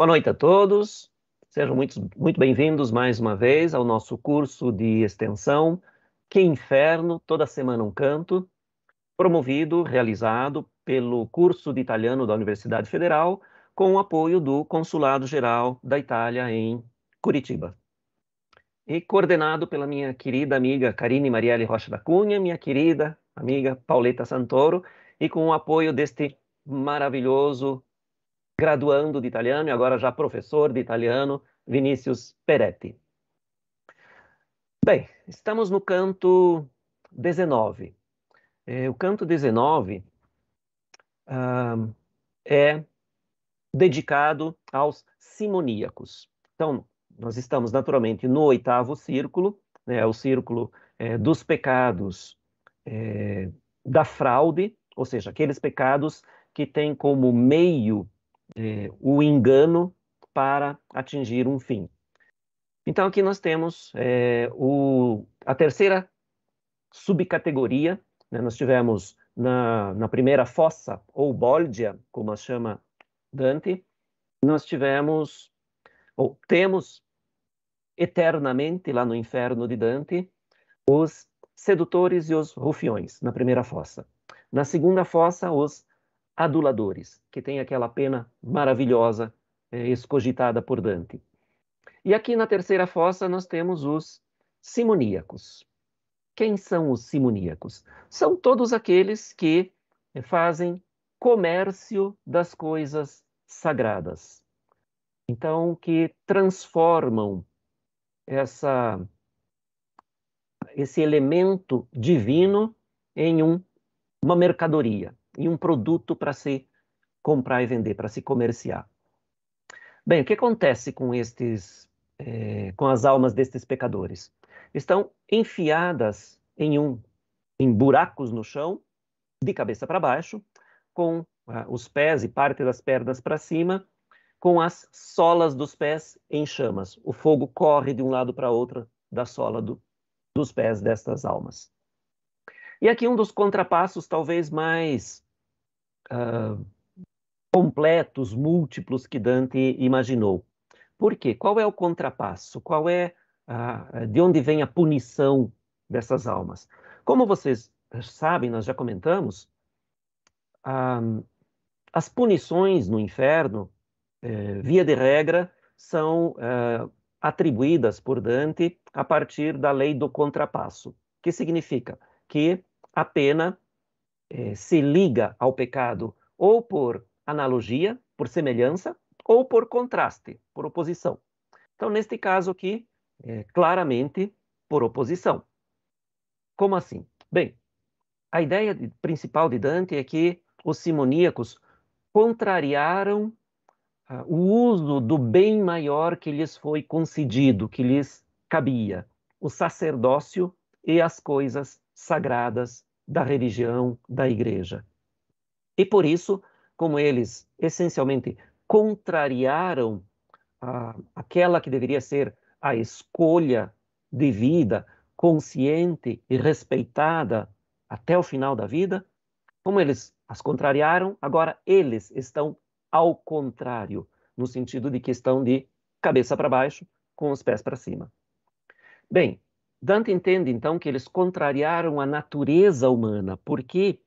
Boa noite a todos. Sejam muito, muito bem-vindos mais uma vez ao nosso curso de extensão Que Inferno, toda semana um canto, promovido, realizado pelo curso de italiano da Universidade Federal, com o apoio do Consulado Geral da Itália em Curitiba. E coordenado pela minha querida amiga Karine Marielle Rocha da Cunha, minha querida amiga Pauleta Santoro, e com o apoio deste maravilhoso graduando de italiano e agora já professor de italiano, Vinícius Peretti. Bem, estamos no canto 19. É, o canto 19 uh, é dedicado aos simoníacos. Então, nós estamos naturalmente no oitavo círculo, né, é o círculo é, dos pecados é, da fraude, ou seja, aqueles pecados que têm como meio é, o engano para atingir um fim. Então aqui nós temos é, o, a terceira subcategoria. Né? Nós tivemos na, na primeira fossa, ou bóldia, como a chama Dante, nós tivemos, ou temos eternamente lá no inferno de Dante, os sedutores e os rufiões, na primeira fossa. Na segunda fossa, os aduladores, que tem aquela pena maravilhosa é, escogitada por Dante. E aqui na terceira fossa nós temos os simoníacos. Quem são os simoníacos? São todos aqueles que é, fazem comércio das coisas sagradas. Então, que transformam essa, esse elemento divino em um, uma mercadoria e um produto para se comprar e vender, para se comerciar. Bem, o que acontece com estes, eh, com as almas destes pecadores? Estão enfiadas em um, em buracos no chão, de cabeça para baixo, com ah, os pés e parte das pernas para cima, com as solas dos pés em chamas. O fogo corre de um lado para outro da sola do, dos pés destas almas. E aqui um dos contrapassos talvez mais ah, completos, múltiplos que Dante imaginou. Por quê? Qual é o contrapasso? Qual é de onde vem a punição dessas almas? Como vocês sabem, nós já comentamos, ah, as punições no inferno, eh, via de regra, são eh, atribuídas por Dante a partir da lei do contrapasso, que significa que a pena eh, se liga ao pecado ou por analogia, por semelhança, ou por contraste, por oposição. Então, neste caso aqui, é, claramente por oposição. Como assim? Bem, a ideia de, principal de Dante é que os simoníacos contrariaram ah, o uso do bem maior que lhes foi concedido, que lhes cabia, o sacerdócio e as coisas sagradas da religião, da igreja. E por isso, como eles essencialmente contrariaram a, aquela que deveria ser a escolha de vida consciente e respeitada até o final da vida, como eles as contrariaram, agora eles estão ao contrário, no sentido de que estão de cabeça para baixo, com os pés para cima. Bem, Dante entende, então, que eles contrariaram a natureza humana, porque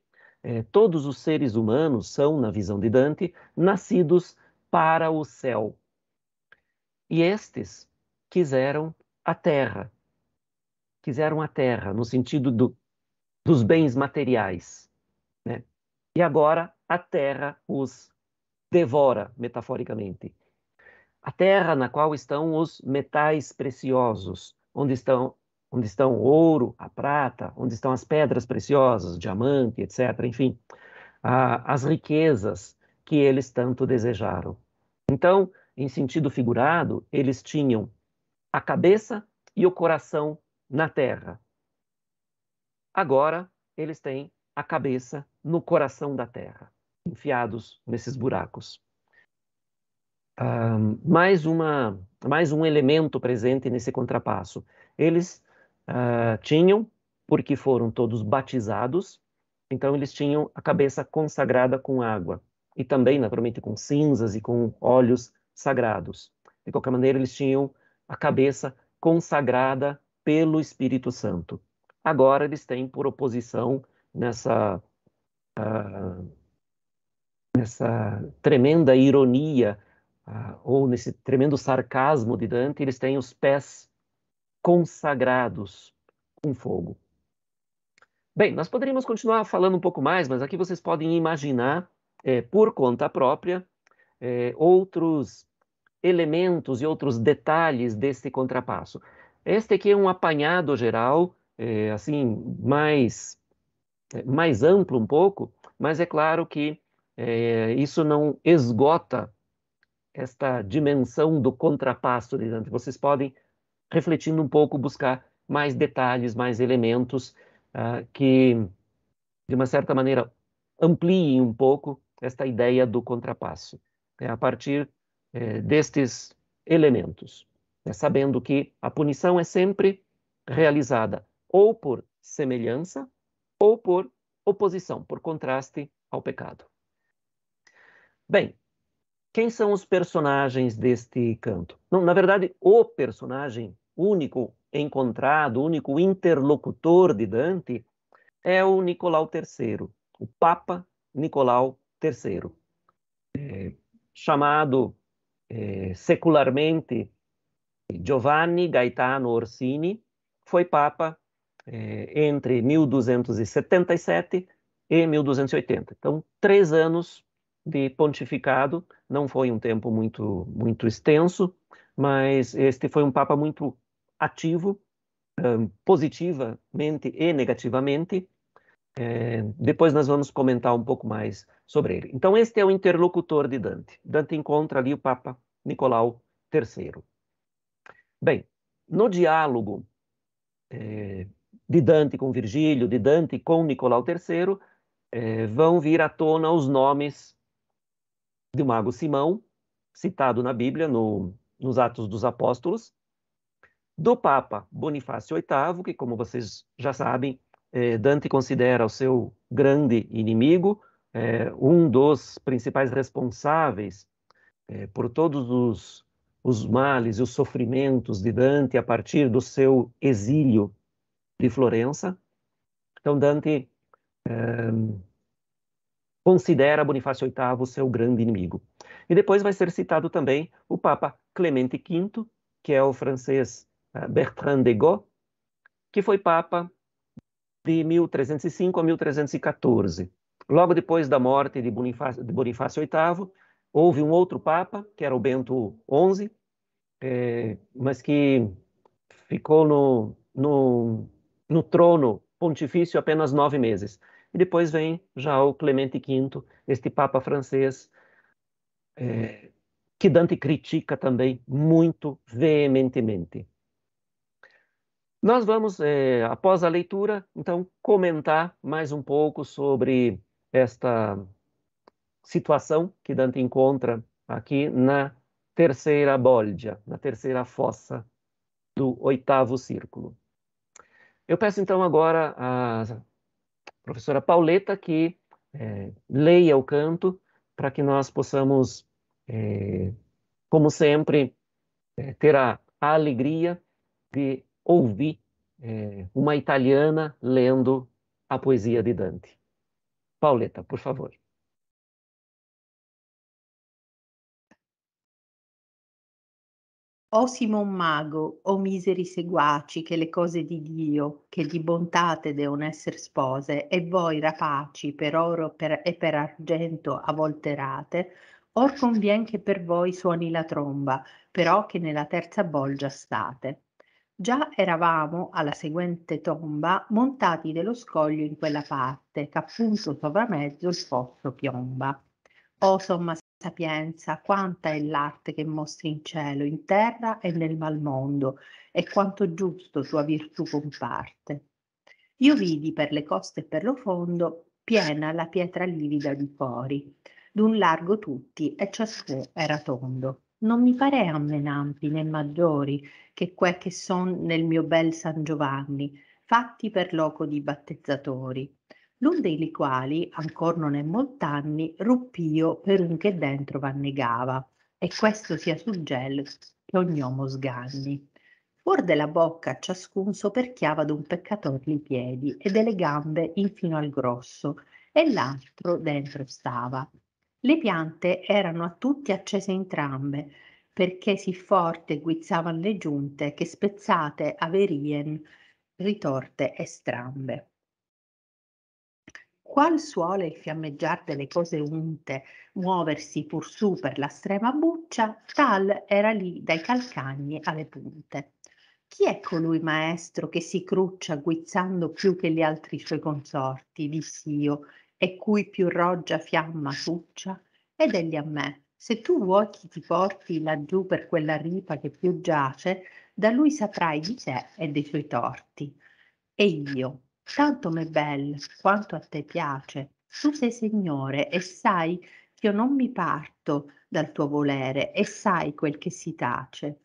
eh, todos os seres humanos são, na visão de Dante, nascidos para o céu. E estes quiseram a terra. Quiseram a terra, no sentido do, dos bens materiais. Né? E agora a terra os devora, metaforicamente. A terra na qual estão os metais preciosos, onde estão onde estão o ouro, a prata, onde estão as pedras preciosas, diamante, etc. Enfim, a, as riquezas que eles tanto desejaram. Então, em sentido figurado, eles tinham a cabeça e o coração na terra. Agora, eles têm a cabeça no coração da terra, enfiados nesses buracos. Ah, mais, uma, mais um elemento presente nesse contrapasso. Eles ah, tinham, porque foram todos batizados, então eles tinham a cabeça consagrada com água e também, naturalmente, com cinzas e com óleos sagrados. De qualquer maneira, eles tinham a cabeça consagrada pelo Espírito Santo. Agora eles têm por oposição nessa uh, nessa tremenda ironia uh, ou nesse tremendo sarcasmo de Dante, eles têm os pés consagrados com fogo. Bem, nós poderíamos continuar falando um pouco mais, mas aqui vocês podem imaginar, é, por conta própria, é, outros elementos e outros detalhes desse contrapasso. Este aqui é um apanhado geral, é, assim, mais, mais amplo um pouco, mas é claro que isso não esgota esta dimensão do contrapasso. Vocês podem refletindo um pouco, buscar mais detalhes, mais elementos uh, que, de uma certa maneira, ampliem um pouco esta ideia do contrapasso, é, a partir é, destes elementos, né, sabendo que a punição é sempre realizada ou por semelhança ou por oposição, por contraste ao pecado. Bem, quem são os personagens deste canto? Não, na verdade, o personagem único encontrado, único interlocutor de Dante é o Nicolau III, o Papa Nicolau III, é, chamado é, secularmente Giovanni Gaetano Orsini, foi Papa é, entre 1277 e 1280. Então, três anos de pontificado, não foi um tempo muito, muito extenso, mas este foi um Papa muito ativo, hum, positivamente e negativamente. É, depois nós vamos comentar um pouco mais sobre ele. Então, este é o interlocutor de Dante. Dante encontra ali o Papa Nicolau III. Bem, no diálogo é, de Dante com Virgílio, de Dante com Nicolau III, é, vão vir à tona os nomes do Mago Simão, citado na Bíblia, no nos Atos dos Apóstolos, do Papa Bonifácio VIII, que, como vocês já sabem, eh, Dante considera o seu grande inimigo, eh, um dos principais responsáveis eh, por todos os, os males e os sofrimentos de Dante a partir do seu exílio de Florença. Então, Dante eh, considera Bonifácio VIII o seu grande inimigo. E depois vai ser citado também o Papa Clemente V, que é o francês eh, Bertrand de Gaulle, que foi papa de 1305 a 1314. Logo depois da morte de Bonifácio, de Bonifácio VIII, houve um outro papa, que era o Bento XI, é, eh, mas que ficou no, no, no trono pontifício apenas nove meses. E depois vem já o Clemente V, este papa francês, é, que Dante critica também muito veementemente. Nós vamos, eh, após a leitura, então, comentar mais um pouco sobre esta situação que Dante encontra aqui na terceira bolgia, na terceira fossa do oitavo círculo. Eu peço então agora à professora Pauleta que eh, leia o canto para que nós possamos é, como sempre, é, ter a, a, alegria de ouvir é, uma italiana lendo a poesia de Dante. Pauleta, por favor. O Simon Mago, o miseri seguaci, che le cose di Dio, che di bontate devono essere spose, e voi rapaci per oro per, e per argento avolterate, Or convien che per voi suoni la tromba, però che nella terza bolgia state. Già eravamo alla seguente tomba montati dello scoglio in quella parte, ch'appunto mezzo il fosso piomba. O somma sapienza, quanta è l'arte che mostri in cielo, in terra e nel mal mondo, e quanto giusto sua virtù comparte. Io vidi per le coste e per lo fondo piena la pietra livida di fori d'un largo tutti e ciascuno era tondo. Non mi parea menampi né maggiori che que che son nel mio bel San Giovanni, fatti per loco di battezzatori. L'un dei quali, ancor non è molt'anni, ruppio per un che dentro vannegava, e questo sia sul gel che ognomo sganni. Fuor della bocca ciascun soperchiava d'un peccator li piedi e delle gambe infino al grosso, e l'altro dentro stava, le piante erano a tutti accese entrambe, perché sì forte guizzavan le giunte che spezzate averien ritorte e strambe. Qual suole il fiammeggiar delle cose unte muoversi pur su per la strema buccia, tal era lì dai calcagni alle punte. Chi è colui maestro che si cruccia guizzando più che gli altri suoi consorti? dissi io, e cui più roggia fiamma succia, ed egli a me, se tu vuoi chi ti porti laggiù per quella ripa che più giace, da lui saprai di te e dei suoi torti. E io, tanto me bel quanto a te piace, tu sei Signore e sai ch'io non mi parto dal tuo volere e sai quel che si tace.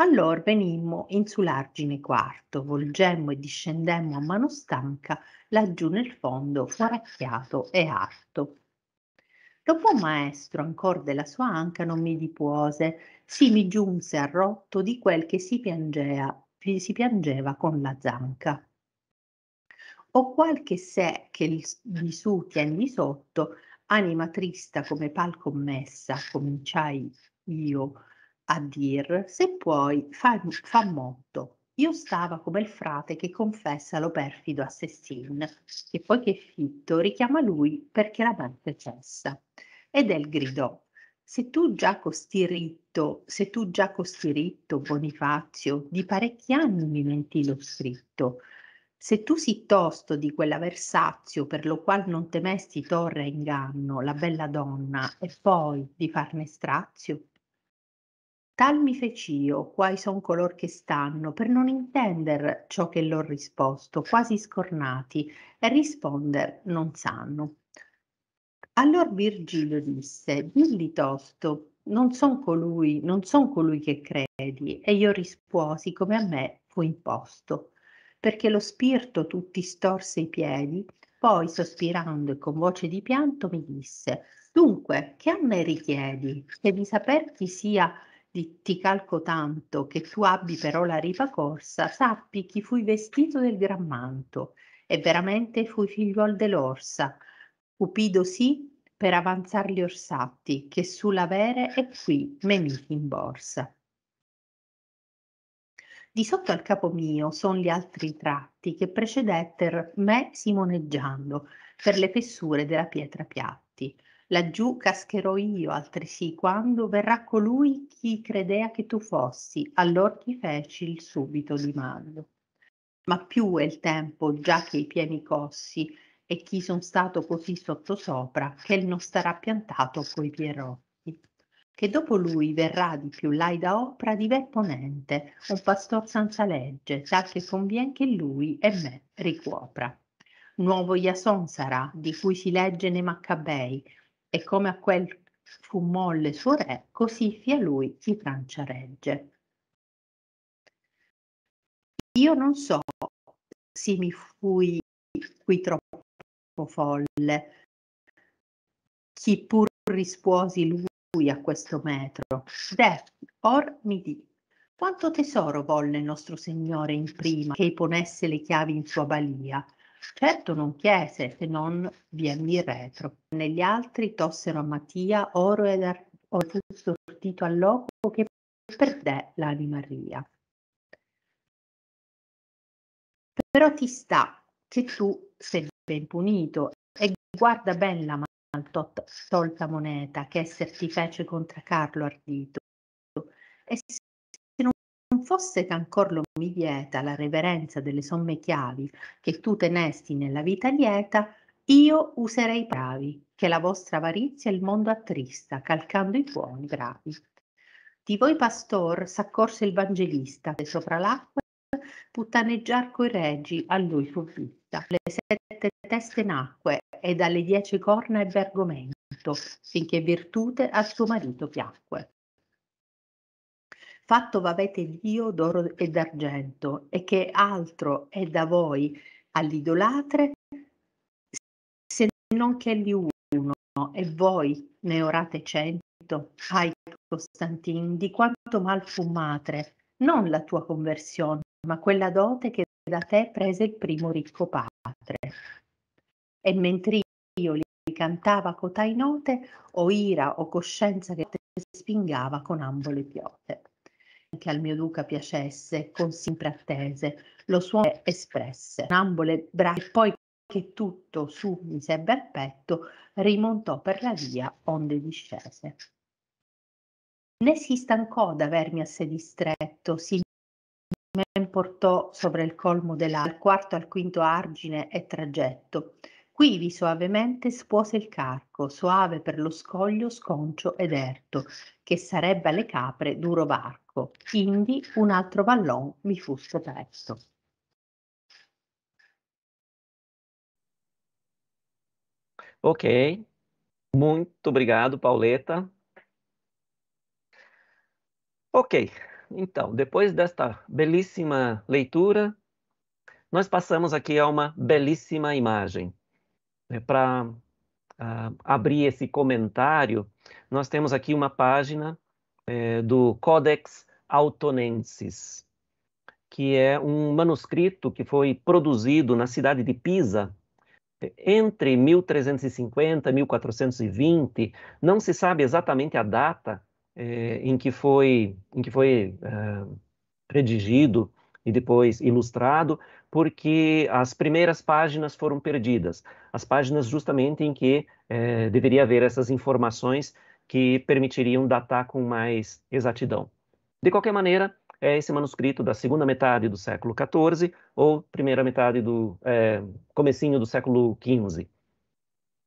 Allor venimmo in su l'argine quarto, volgemmo e discendemmo a mano stanca laggiù nel fondo, faracchiato e arto. Dopo maestro ancor della sua anca non mi dipuose, si mi giunse a rotto di quel che si piangea, si piangeva con la zanca. O qualche sé che mi su tien di sotto, anima trista come pal commessa, cominciai io a dir, se puoi, fa, fa motto. Io stava come il frate che confessa lo perfido assassin, che poi che fitto richiama lui perché la mente cessa. Ed el gridò, se tu già costiritto, se tu già costiritto, Bonifazio, di parecchi anni mi menti lo scritto, se tu sì tosto di quell'aversazio per lo qual non temesti torre a inganno la bella donna e poi di farne strazio, Tal mi fec'io, quai son color che stanno, per non intender ciò che l'ho risposto, quasi scornati, e risponder non sanno. Allora Virgilio disse, dilli tosto, non son colui, non son colui che credi, e io risposi come a me fu imposto, perché lo spirito tutti storse i piedi, poi sospirando e con voce di pianto mi disse, dunque, che a me richiedi, che di saper chi sia ti, ti calco tanto che tu abbi però la ripa corsa, sappi chi fui vestito del gran manto, e veramente fui figliuol dell'orsa. Cupido sì per avanzar gli orsatti, che sulla vere e qui me miti in borsa. Di sotto al capo mio son gli altri tratti che precedetter me simoneggiando per le fessure della pietra piatta Laggiù cascherò io altresì quando verrà colui chi credea che tu fossi, allor ti feci il subito dimando. Ma più è il tempo già che i pieni cossi e chi son stato così sottosopra che non starà piantato coi pierrotti. Che dopo lui verrà di più l'aida opra di ver ponente, un pastor senza legge, tal che convien che lui e me ricuopra. Nuovo Iason sarà, di cui si legge nei Maccabei, e come a quel fu molle suo re, così fia lui di Francia regge. Io non so se mi fui qui troppo folle, chi pur rispuosi lui a questo metro, deh, or mi di. Quanto tesoro volle il nostro Signore in prima che ponesse le chiavi in sua balia, certo non chiese se non vienni retro. Negli altri tossero a Mattia oro ed ar- sortito all'occhio che perdè l'anima ria. Però ti sta che tu sei ben punito e guarda ben la maltolta moneta che esser ti fece contra Carlo ardito e fosse che ancor lo mi vieta la reverenza delle somme chiavi che tu tenesti nella vita lieta, io userei bravi, che la vostra avarizia il mondo attrista, calcando i tuoni gravi. Di voi pastor s'accorse il vangelista, e sopra l'acqua puttaneggiar coi regi a lui fu vista. Le sette teste nacque e dalle dieci corna ebbe argomento, finché virtute al suo marito piacque fatto v'avete Dio d'oro e d'argento, e che altro è da voi all'idolatre se non che gli uno, e voi ne orate cento? Ai Costantin, di quanto mal fu madre, non la tua conversione, ma quella dote che da te prese il primo ricco padre. E mentre io li cantava cotai note, o ira o coscienza che te spingava con ambo le piote che al mio duca piacesse, con sempre attese, lo suono espresse, ambole braccia, e poi che tutto su mi sebbe al petto, rimontò per la via onde discese. Né si stancò d'avermi a sé distretto, si men portò sopra il colmo dell'al quarto al quinto argine e tragetto. Quivi soavemente spuose il carco, soave per lo scoglio sconcio ed erto, che sarebbe alle capre duro varco. Ecco, quindi un altro pallone mi fosse perso. Ok, muito obrigado, Pauleta. Ok, então, depois desta belíssima leitura, nós passamos aqui a uma belíssima imagem. É, Para uh, ah, abrir esse comentário, nós temos aqui uma página é, do Codex Autonensis, que é um manuscrito que foi produzido na cidade de Pisa entre 1350 e 1420. Não se sabe exatamente a data eh, em que foi, em que foi eh, redigido e depois ilustrado, porque as primeiras páginas foram perdidas. As páginas justamente em que eh, deveria haver essas informações que permitiriam datar com mais exatidão. De qualquer maneira, é esse manuscrito da segunda metade do século XIV ou primeira metade do é, comecinho do século XV,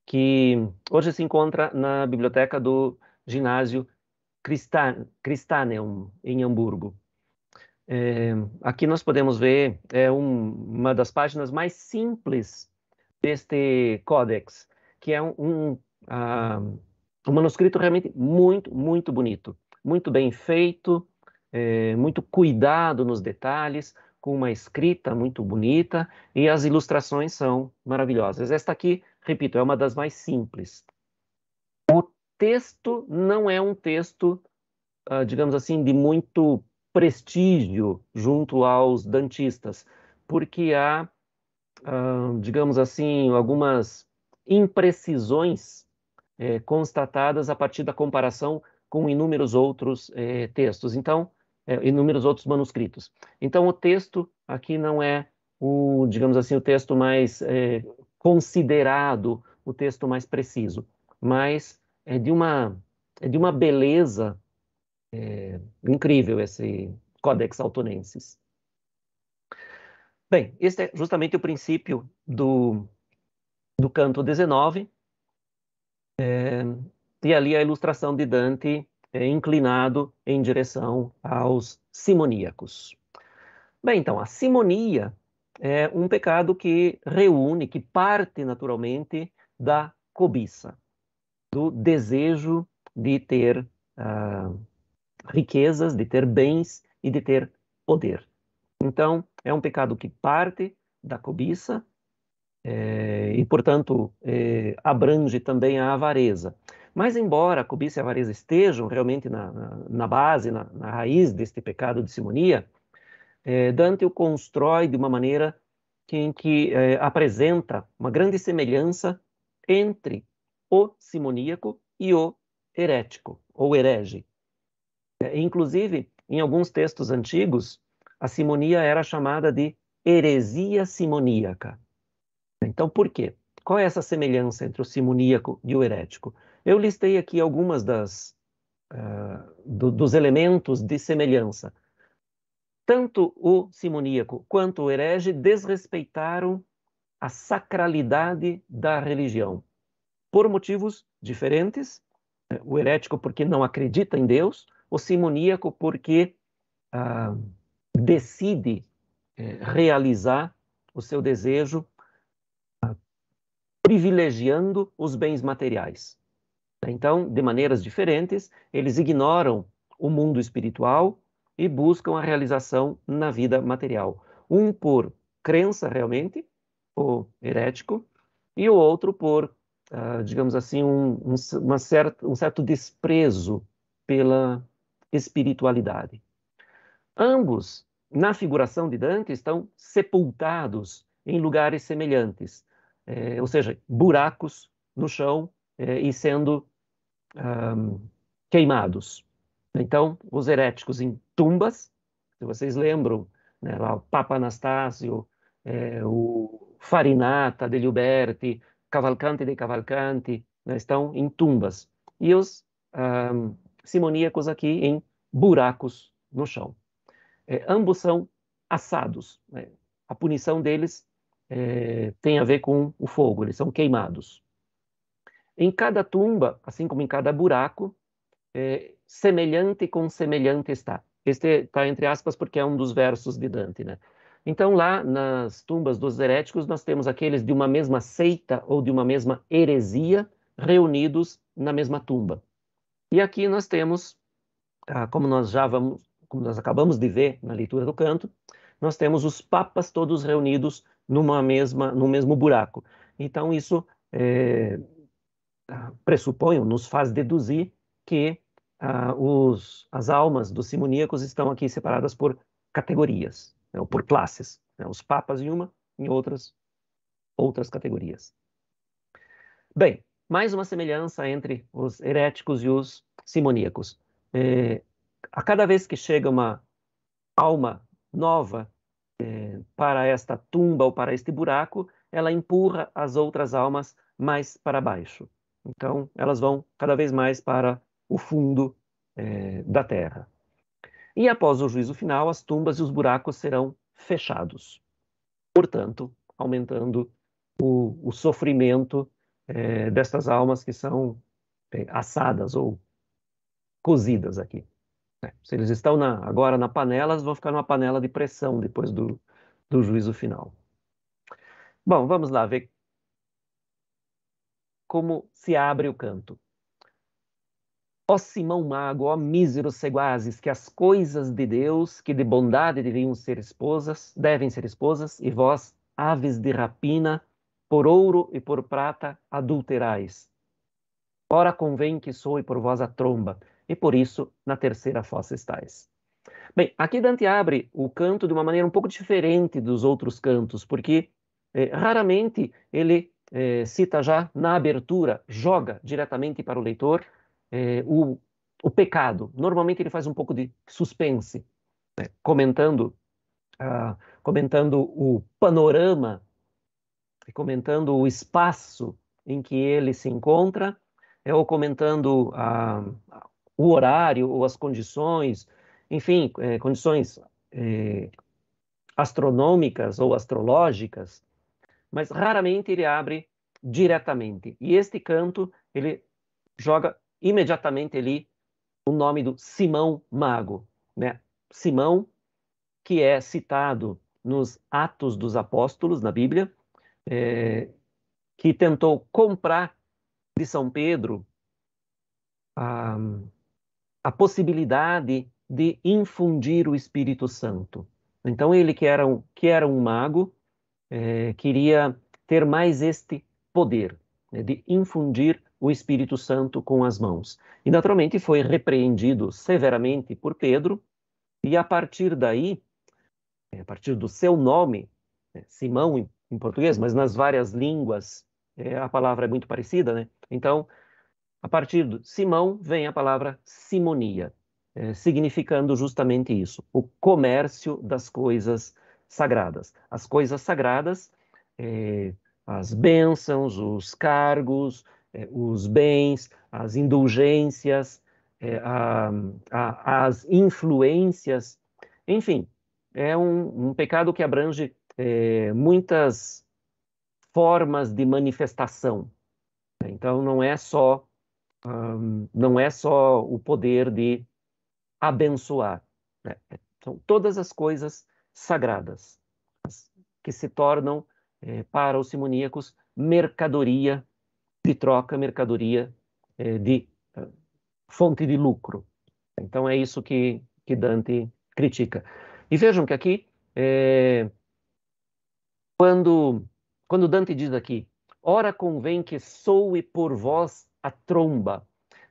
que hoje se encontra na biblioteca do ginásio Christan, em Hamburgo. É, aqui nós podemos ver é, um, uma das páginas mais simples deste códex, que é um, um, uh, um manuscrito realmente muito, muito bonito, muito bem feito, é, muito cuidado nos detalhes, com uma escrita muito bonita e as ilustrações são maravilhosas. Esta aqui, repito, é uma das mais simples. O texto não é um texto, uh, digamos assim, de muito prestígio junto aos dantistas, porque há, uh, digamos assim, algumas imprecisões eh, constatadas a partir da comparação com inúmeros outros eh, textos. Então, é, inúmeros outros manuscritos. Então, o texto aqui não é o, digamos assim, o texto mais é, considerado, o texto mais preciso, mas é de uma, é de uma beleza é, incrível esse Codex Altonensis. Bem, este é justamente o princípio do, do canto 19, é, e ali a ilustração de Dante é inclinado em direção aos simoníacos. Bem, então, a simonia é um pecado que reúne, que parte naturalmente da cobiça, do desejo de ter ah, riquezas, de ter bens e de ter poder. Então, é um pecado que parte da cobiça é, e, portanto, é, abrange também a avareza. Mas, embora a cobiça e a avareza estejam realmente na, na, na base, na, na, raiz deste pecado de simonia, eh, Dante o constrói de uma maneira que, em que eh, apresenta uma grande semelhança entre o simoníaco e o herético, ou herege. Eh, inclusive, em alguns textos antigos, a simonia era chamada de heresia simoníaca. Então, por quê? Qual é essa semelhança entre o simoníaco e o herético? Eu listei aqui algumas das, uh, do, dos elementos de semelhança. Tanto o simoníaco quanto o herege desrespeitaram a sacralidade da religião por motivos diferentes. O herético porque não acredita em Deus, o simoníaco porque ah, decide eh, realizar o seu desejo ah, privilegiando os bens materiais. Então, de maneiras diferentes, eles ignoram o mundo espiritual e buscam a realização na vida material. Um por crença realmente, o herético, e o outro por, uh, digamos assim, um, um, uma certa, um certo desprezo pela espiritualidade. Ambos, na figuração de Dante, estão sepultados em lugares semelhantes, eh, ou seja, buracos no chão eh, e sendo um, queimados. Então, os heréticos em tumbas, se vocês lembram, né, lá, o Papa Anastácio, é, o Farinata de Liberti, Cavalcante de Cavalcante, né, estão em tumbas. E os um, simoníacos aqui em buracos no chão. É, ambos são assados. Né? A punição deles é, tem a ver com o fogo, eles são queimados. Em cada tumba, assim como em cada buraco, é, semelhante com semelhante está. Este está entre aspas porque é um dos versos de Dante, né? Então, lá nas tumbas dos heréticos, nós temos aqueles de uma mesma seita ou de uma mesma heresia reunidos na mesma tumba. E aqui nós temos, ah, como nós já vamos, como nós acabamos de ver na leitura do canto, nós temos os papas todos reunidos numa mesma, no mesmo buraco. Então, isso é, ah, pressuponho, nos faz deduzir que ah, os, as almas dos simoníacos estão aqui separadas por categorias, né, ou por classes. Né, os papas em uma, em outras, outras categorias. Bem, mais uma semelhança entre os heréticos e os simoníacos. É, a cada vez que chega uma alma nova é, para esta tumba ou para este buraco, ela empurra as outras almas mais para baixo. Então, elas vão cada vez mais para o fundo é, da terra. E após o juízo final, as tumbas e os buracos serão fechados, portanto, aumentando o, o sofrimento é, destas almas que são é, assadas ou cozidas aqui. Né? Se eles estão na, agora na panela, eles vão ficar numa panela de pressão depois do, do juízo final. Bom, vamos lá ver como se abre o canto. Ó Simão Mago, ó míseros ceguazes, que as coisas de Deus, que de bondade deviam ser esposas, devem ser esposas, e vós, aves de rapina, por ouro e por prata adulterais. Ora convém que soe por vós a tromba, e por isso na terceira fossa estáis. Bem, aqui Dante abre o canto de uma maneira um pouco diferente dos outros cantos, porque eh, raramente ele é, cita já na abertura, joga diretamente para o leitor é, o, o pecado. Normalmente ele faz um pouco de suspense, né? comentando, ah, comentando o panorama, comentando o espaço em que ele se encontra, é, ou comentando ah, o horário ou as condições, enfim, é, condições astronômicas ou astrológicas mas raramente ele abre diretamente. E este canto, ele joga imediatamente ali o nome do Simão Mago, né? Simão, que é citado nos Atos dos Apóstolos, na Bíblia, é, que tentou comprar de São Pedro a, a possibilidade de infundir o Espírito Santo. Então, ele que era um, que era um mago, eh, queria ter mais este poder né, de infundir o Espírito Santo com as mãos. E naturalmente foi repreendido severamente por Pedro, e a partir daí, eh, a partir do seu nome, né, Simão em, em, português, mas nas várias línguas é, a palavra é muito parecida, né? Então, a partir de Simão vem a palavra simonia, é, significando justamente isso, o comércio das coisas sagradas. As coisas sagradas, é, as bênçãos, os cargos, é, os bens, as indulgências, é, a, a, as influências, enfim, é um, um pecado que abrange é, muitas formas de manifestação. Né? Então, não é só um, não é só o poder de abençoar. Né? São todas as coisas sagradas, que se tornam é, para os simoníacos mercadoria de troca, mercadoria é, de eh, fonte de lucro. Então é isso que, que Dante critica. E vejam que aqui, é, quando, quando Dante diz aqui, ora convém que soe por vós a tromba.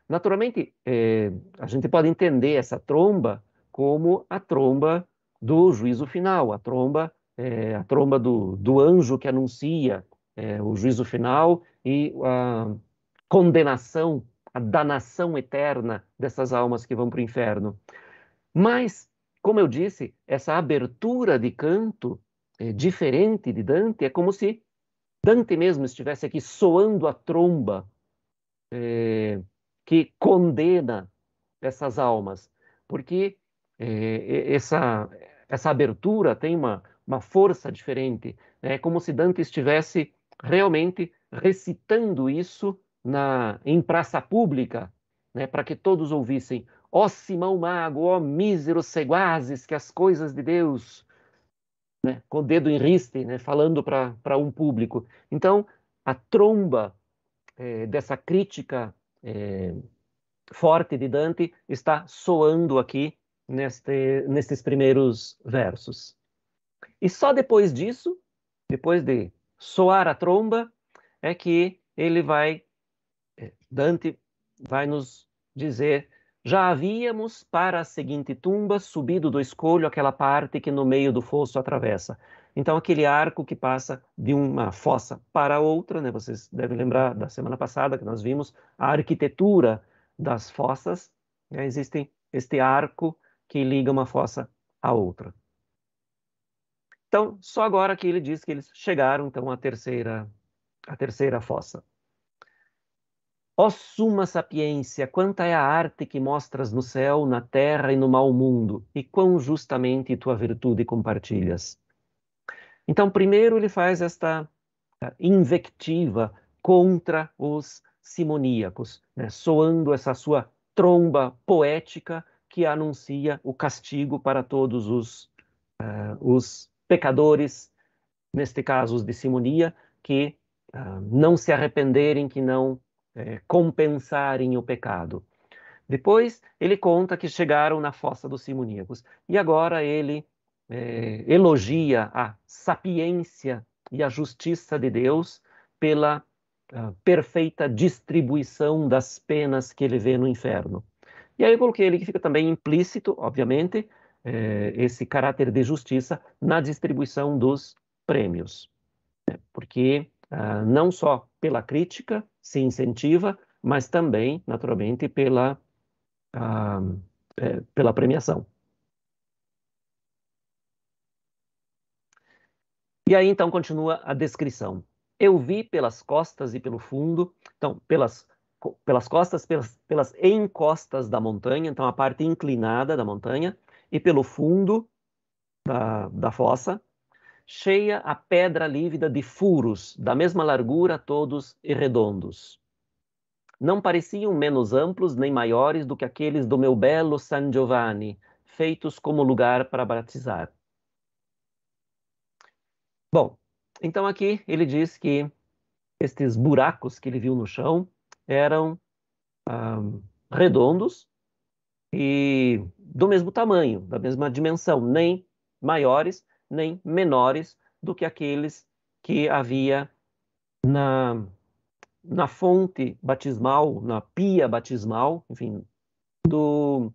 Naturalmente, é, a gente pode entender essa tromba como a tromba do juízo final, a tromba, é, a tromba do, do, anjo que anuncia é, o juízo final e a condenação, a danação eterna dessas almas que vão para o inferno. Mas, como eu disse, essa abertura de canto é, diferente de Dante é como se Dante mesmo estivesse aqui soando a tromba é, que condena essas almas, porque é, essa, essa abertura tem uma, uma força diferente. É como se Dante estivesse realmente recitando isso na em praça pública, né, para que todos ouvissem. Ó oh, Simão Mago, ó oh, míseros ceguazes, que as coisas de Deus, né, com o dedo em riste, né, falando para um público. Então, a tromba é, dessa crítica é, forte de Dante está soando aqui neste, nestes primeiros versos. E só depois disso, depois de soar a tromba, é que ele vai, é, Dante vai nos dizer: já havíamos para a seguinte tumba subido do escolho aquela parte que no meio do fosso atravessa. Então, aquele arco que passa de uma fossa para outra, né? vocês devem lembrar da semana passada que nós vimos a arquitetura das fossas, né? existem este arco que liga uma fossa à outra. Então, só agora que ele diz que eles chegaram então à terceira, à terceira fossa. Ó suma sapiência, quanta é a arte que mostras no céu, na terra e no mau mundo, e quão justamente tua virtude compartilhas. Então, primeiro ele faz esta invectiva contra os simoníacos, né? soando essa sua tromba poética que anuncia o castigo para todos os, uh, os pecadores, neste caso os de Simonia, que uh, não se arrependerem, que não uh, compensarem o pecado. Depois ele conta que chegaram na fossa dos simoníacos. E agora ele elogia a sapiência e a justiça de Deus pela perfeita distribuição das penas que ele vê no inferno. E aí eu coloquei ali que fica também implícito, obviamente, é, esse caráter de justiça na distribuição dos prêmios. Né? Porque ah, não só pela crítica se incentiva, mas também, naturalmente, pela, ah, é, pela premiação. E aí então continua a descrição. Eu vi pelas costas e pelo fundo, então pelas pelas costas, pelas, pelas encostas da montanha, então a parte inclinada da montanha, e pelo fundo da, da fossa, cheia a pedra lívida de furos, da mesma largura, todos e redondos. Não pareciam menos amplos nem maiores do que aqueles do meu belo San Giovanni, feitos como lugar para batizar. Bom, então aqui ele diz que estes buracos que ele viu no chão eram ah, redondos e do mesmo tamanho, da mesma dimensão, nem maiores nem menores do que aqueles que havia na, na fonte batismal, na pia batismal, enfim, do,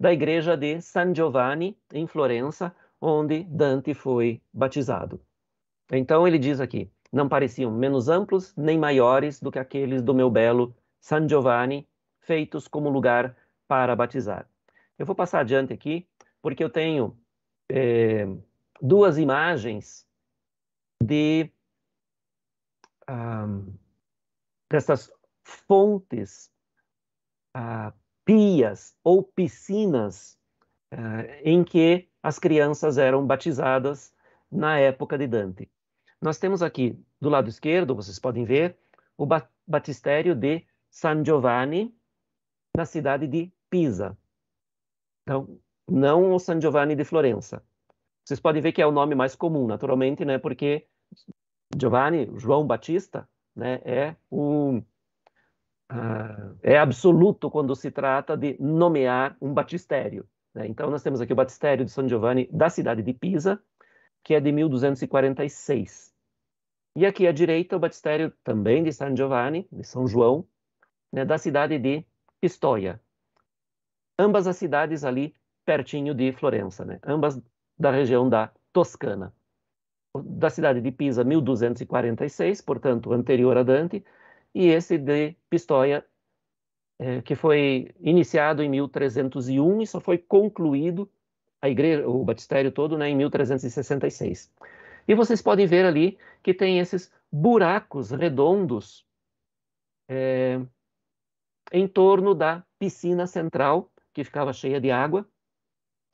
da igreja de San Giovanni, em Florença, onde Dante foi batizado. Então ele diz aqui: não pareciam menos amplos nem maiores do que aqueles do meu belo San Giovanni, feitos como lugar para batizar. Eu vou passar adiante aqui, porque eu tenho é, duas imagens de um, ah, dessas fontes uh, pias ou piscinas uh, em que as crianças eram batizadas na época de Dante. Nós temos aqui, do lado esquerdo, vocês podem ver, o batistério de San Giovanni, na cidade de Pisa. Então, não o San Giovanni de Florença. Vocês podem ver que é o nome mais comum, naturalmente, né? Porque Giovanni, João Batista, né? É um uh, é absoluto quando se trata de nomear um batistério. Né? Então, nós temos aqui o batistério de San Giovanni da cidade de Pisa, que é de 1246. E aqui à direita, o batistério também de San Giovanni, de São João, né, da cidade de Pistoia. Ambas as cidades ali pertinho de Florença, né? ambas da região da Toscana. Da cidade de Pisa, 1246, portanto, anterior a Dante, e esse de Pistoia, é, que foi iniciado em 1301 e só foi concluído a igreja, o batistério todo, né, em 1366. E vocês podem ver ali que tem esses buracos redondos é, em torno da piscina central, que ficava cheia de água,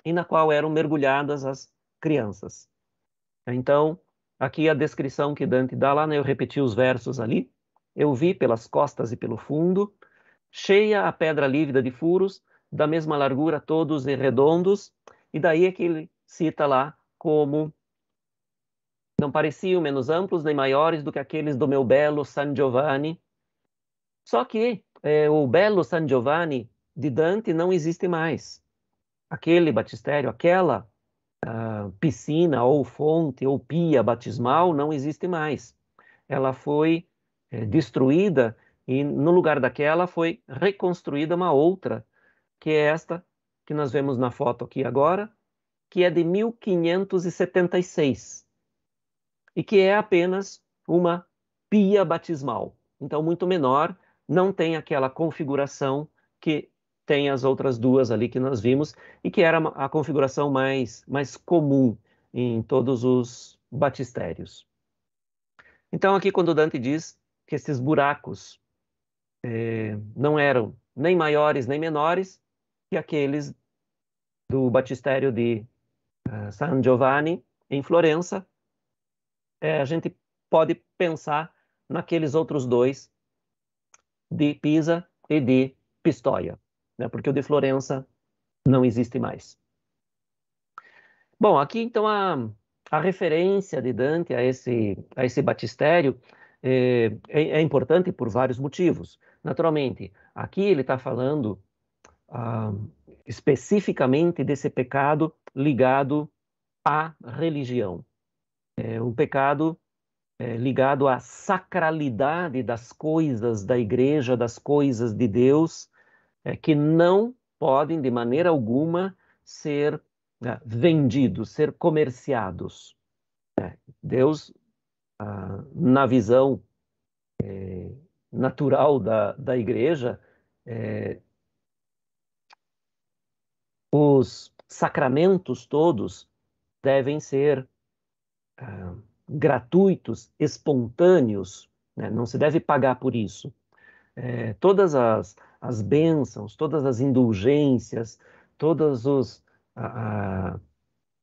e na qual eram mergulhadas as crianças. Então, aqui a descrição que Dante dá lá, né? eu repeti os versos ali. Eu vi pelas costas e pelo fundo, cheia a pedra lívida de furos, da mesma largura todos e redondos, e daí é que ele cita lá como não pareciam menos amplos nem maiores do que aqueles do meu belo San Giovanni. Só que é, o belo San Giovanni de Dante não existe mais. Aquele batistério, aquela uh, piscina ou fonte ou pia batismal não existe mais. Ela foi é, destruída e no lugar daquela foi reconstruída uma outra, que é esta que nós vemos na foto aqui agora, que é de 1576 e que é apenas uma pia batismal. Então, muito menor, não tem aquela configuração que tem as outras duas ali que nós vimos e que era a configuração mais, mais comum em todos os batistérios. Então, aqui, quando Dante diz que esses buracos é, não eram nem maiores nem menores que aqueles do batistério de uh, San Giovanni, em Florença, é, a gente pode pensar naqueles outros dois de Pisa e de Pistoia, né? porque o de Florença não existe mais. Bom, aqui então a, a referência de Dante a esse, a esse batistério é, é, é importante por vários motivos. Naturalmente, aqui ele está falando ah, especificamente desse pecado ligado à religião é, um pecado é, ligado à sacralidade das coisas da igreja, das coisas de Deus, é, que não podem, de maneira alguma, ser é, vendidos, ser comerciados. É, Deus, ah, na visão é, natural da, da igreja, é, os sacramentos todos devem ser ah, gratuitos, espontâneos, né? não se deve pagar por isso. É, todas as, as bênçãos, todas as indulgências, todos os,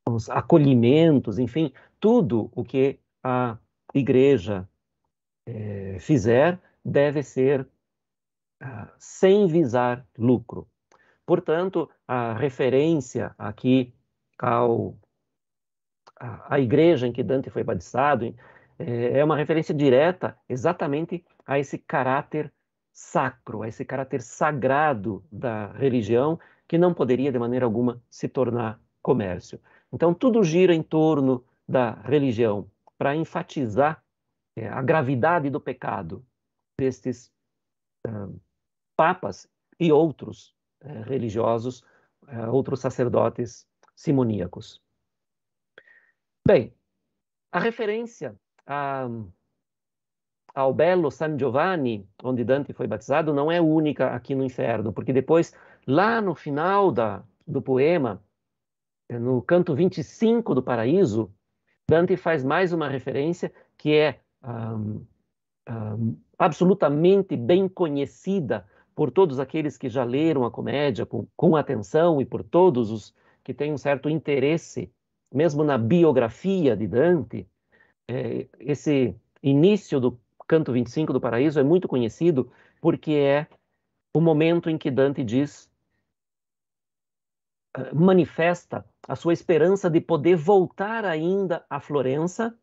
os acolhimentos, enfim, tudo o que a igreja é, fizer deve ser ah, sem visar lucro. Portanto, a referência aqui ao a, a igreja em que Dante foi batizado, eh, é uma referência direta exatamente a esse caráter sacro, a esse caráter sagrado da religião que não poderia de maneira alguma se tornar comércio. Então tudo gira em torno da religião para enfatizar é, a gravidade do pecado destes ah, papas e outros eh, religiosos, outros sacerdotes simoníacos. Bem, a referência a, ao belo San Giovanni, onde Dante foi batizado, não é única aqui no inferno, porque depois, lá no final da, do poema, no canto 25 do Paraíso, Dante faz mais uma referência que é um, um, absolutamente bem conhecida por todos aqueles que já leram a comédia com, com atenção e por todos os que têm um certo interesse mesmo na biografia de Dante, é, esse início do canto 25 do Paraíso é muito conhecido porque é o momento em que Dante diz eh, manifesta a sua esperança de poder voltar ainda a Florença,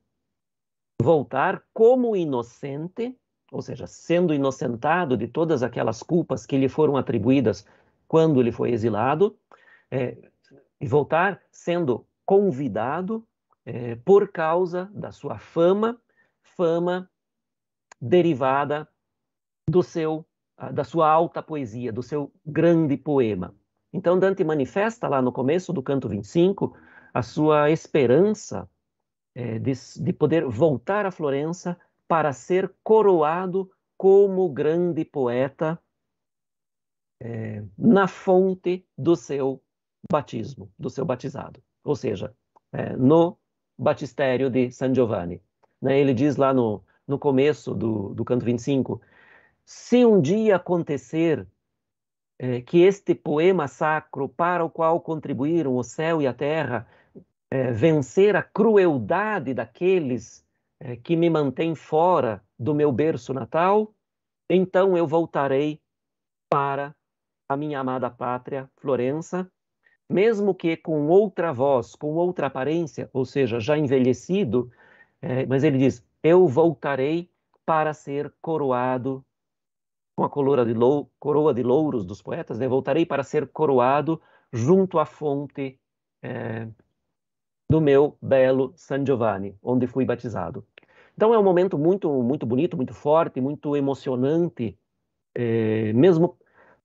voltar como inocente, ou seja, sendo inocentado de todas aquelas culpas que lhe foram atribuídas quando ele foi exilado, é, e voltar sendo convidado é, por causa da sua fama, fama derivada do seu da sua alta poesia, do seu grande poema. Então Dante manifesta lá no começo do canto 25 a sua esperança é, de, de poder voltar a Florença para ser coroado como grande poeta é, na fonte do seu batismo, do seu batizado ou seja, é, no batistério de San Giovanni. Né? Ele diz lá no, no começo do, do canto 25: Se um dia acontecer é, que este poema sacro, para o qual contribuíram o céu e a terra, é, vencer a crueldade daqueles é, que me mantêm fora do meu berço natal, então eu voltarei para a minha amada pátria, Florença, mesmo que com outra voz, com outra aparência, ou seja, já envelhecido, é, mas ele diz: Eu voltarei para ser coroado com a coroa de, lou, coroa de louros dos poetas, né? voltarei para ser coroado junto à fonte é, do meu belo San Giovanni, onde fui batizado. Então é um momento muito, muito bonito, muito forte, muito emocionante, é, mesmo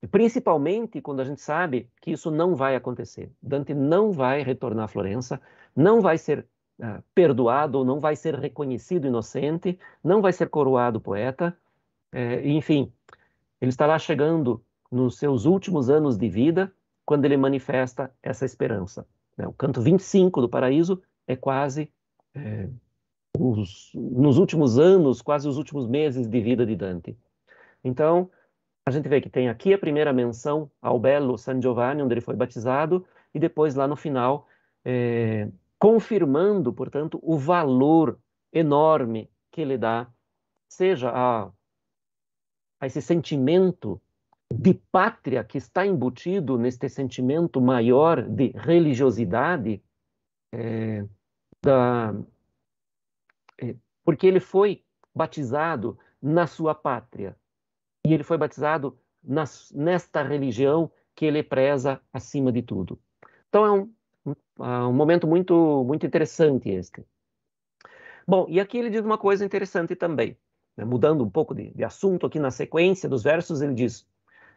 Principalmente quando a gente sabe que isso não vai acontecer. Dante não vai retornar a Florença, não vai ser uh, perdoado, não vai ser reconhecido inocente, não vai ser coroado poeta. É, enfim, ele estará chegando nos seus últimos anos de vida quando ele manifesta essa esperança. Né? O canto 25 do Paraíso é quase é, os, nos últimos anos, quase os últimos meses de vida de Dante. Então, a gente vê que tem aqui a primeira menção ao Belo San Giovanni, onde ele foi batizado, e depois lá no final, é, confirmando, portanto, o valor enorme que ele dá, seja a, a esse sentimento de pátria que está embutido neste sentimento maior de religiosidade, é, da, é, porque ele foi batizado na sua pátria e ele foi batizado nas, nesta religião que ele preza acima de tudo. Então é um, ah, um momento muito, muito interessante este. Bom, e aqui ele diz uma coisa interessante também, né? mudando um pouco de, de, assunto aqui na sequência dos versos, ele diz: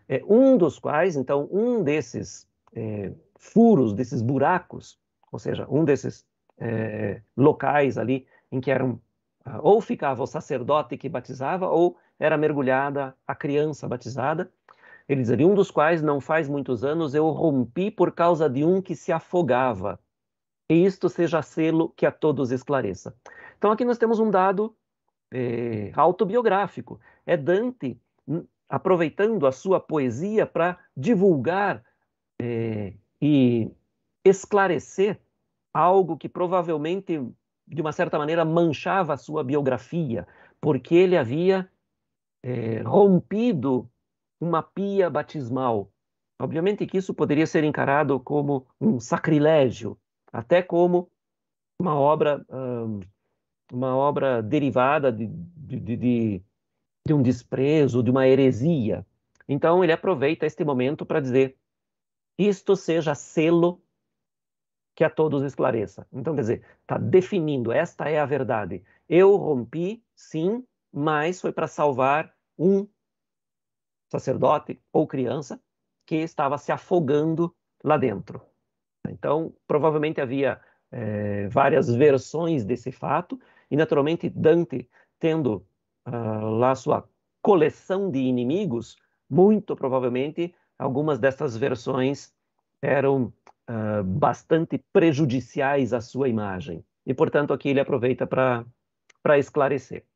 é, um dos quais, então, um desses é, furos, desses buracos, ou seja, um desses é, locais ali em que eram ah, ou ficava o sacerdote que batizava ou era mergulhada a criança batizada. Ele diz ali, um dos quais, não faz muitos anos, eu rompi por causa de um que se afogava. E isto seja selo que a todos esclareça. Então aqui nós temos um dado é, autobiográfico. É Dante hum, aproveitando a sua poesia para divulgar é, e esclarecer algo que provavelmente, de uma certa maneira, manchava a sua biografia, porque ele havia é, rompido uma pia batismal. Obviamente que isso poderia ser encarado como um sacrilégio, até como uma obra, uma obra derivada de, de, de, de um desprezo, de uma heresia. Então ele aproveita este momento para dizer: isto seja selo que a todos esclareça. Então, quer dizer, está definindo, esta é a verdade. Eu rompi, sim, mas foi para salvar um sacerdote ou criança que estava se afogando lá dentro. Então, provavelmente havia é, várias versões desse fato, e naturalmente Dante, tendo uh, lá sua coleção de inimigos, muito provavelmente algumas dessas versões eram uh, bastante prejudiciais à sua imagem. E, portanto, aqui ele aproveita para esclarecer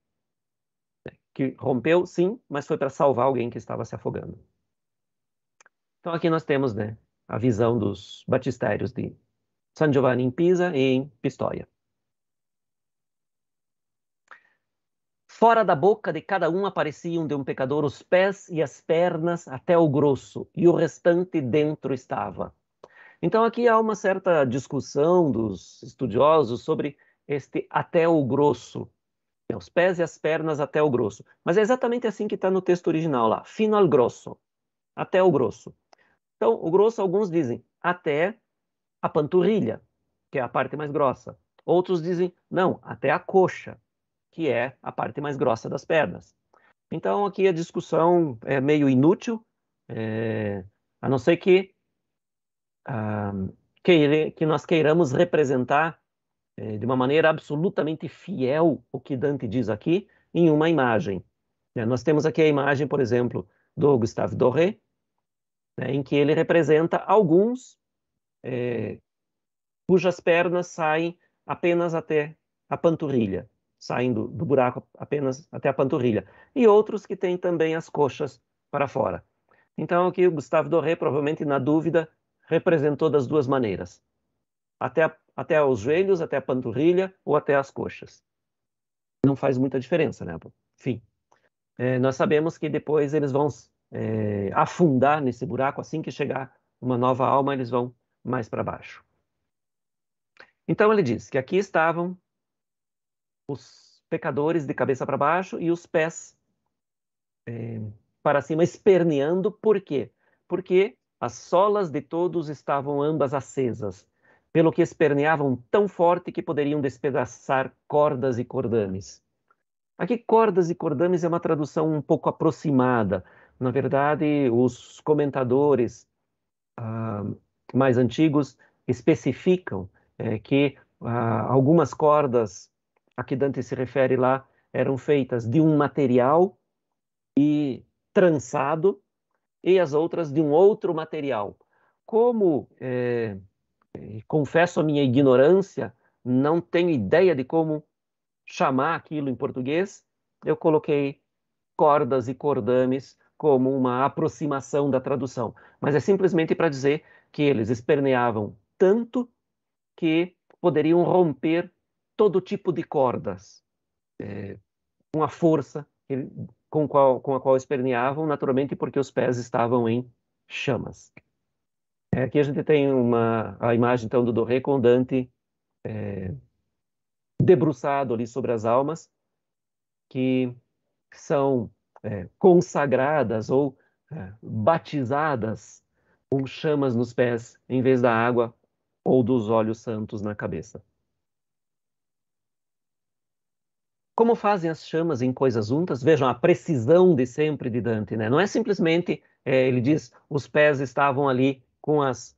que rompeu, sim, mas foi para salvar alguém que estava se afogando. Então aqui nós temos né, a visão dos batistérios de San Giovanni em Pisa e em Pistoia. Fora da boca de cada um apareciam de um pecador os pés e as pernas até o grosso, e o restante dentro estava. Então aqui há uma certa discussão dos estudiosos sobre este até o grosso, é, os pés e as pernas até o grosso. Mas é exatamente assim que está no texto original lá, fino al grosso, até o grosso. Então, o grosso, alguns dizem até a panturrilha, que é a parte mais grossa. Outros dizem, não, até a coxa, que é a parte mais grossa das pernas. Então, aqui a discussão é meio inútil, é, a não ser que, ah, que, que nós queiramos representar é, de uma maneira absolutamente fiel o que Dante diz aqui em uma imagem. É, nós temos aqui a imagem, por exemplo, do Gustave Doré, né, em que ele representa alguns é, cujas pernas saem apenas até a panturrilha, saem do, do buraco apenas até a panturrilha, e outros que têm também as coxas para fora. Então, aqui o Gustave Doré, provavelmente na dúvida, representou das duas maneiras. Até a até os joelhos, até a panturrilha ou até as coxas. Não faz muita diferença, né? Enfim, é, nós sabemos que depois eles vão é, afundar nesse buraco assim que chegar uma nova alma, eles vão mais para baixo. Então ele diz que aqui estavam os pecadores de cabeça para baixo e os pés é, para cima, esperneando. Por quê? Porque as solas de todos estavam ambas acesas pelo que esperneavam tão forte que poderiam despedaçar cordas e cordames. Aqui, cordas e cordames é uma tradução um pouco aproximada. Na verdade, os comentadores ah, mais antigos especificam é, que ah, algumas cordas a que Dante se refere lá eram feitas de um material e trançado, e as outras de um outro material. Como é, eh, confesso a minha ignorância, não tenho ideia de como chamar aquilo em português. Eu coloquei cordas e cordames como uma aproximação da tradução, mas é simplesmente para dizer que eles esperneavam tanto que poderiam romper todo tipo de cordas é, com a força com, qual, com a qual esperneavam, naturalmente porque os pés estavam em chamas. É, aqui a gente tem uma, a imagem então do Doré com Dante é, debruçado ali sobre as almas que são é, consagradas ou é, batizadas com chamas nos pés em vez da água ou dos olhos santos na cabeça. Como fazem as chamas em coisas untas? Vejam a precisão de sempre de Dante, né? Não é simplesmente, é, ele diz, os pés estavam ali com as,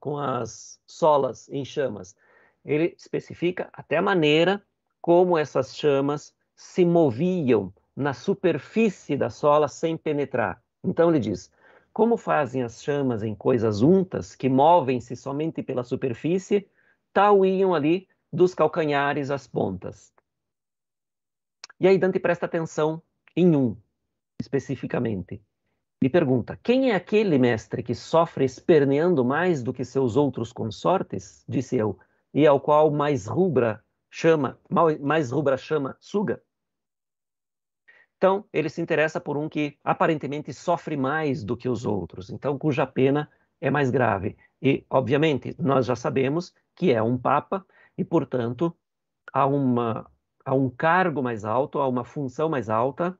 com as solas em chamas. Ele especifica até a maneira como essas chamas se moviam na superfície da sola sem penetrar. Então ele diz: como fazem as chamas em coisas untas, que movem-se somente pela superfície, tal iam ali dos calcanhares às pontas. E aí Dante presta atenção em um, especificamente. Me pergunta: Quem é aquele mestre que sofre esperneando mais do que seus outros consortes? Disse eu, e ao qual mais rubra chama, mais rubra chama, suga? Então, ele se interessa por um que aparentemente sofre mais do que os outros, então cuja pena é mais grave. E, obviamente, nós já sabemos que é um papa e, portanto, há, uma, há um cargo mais alto, há uma função mais alta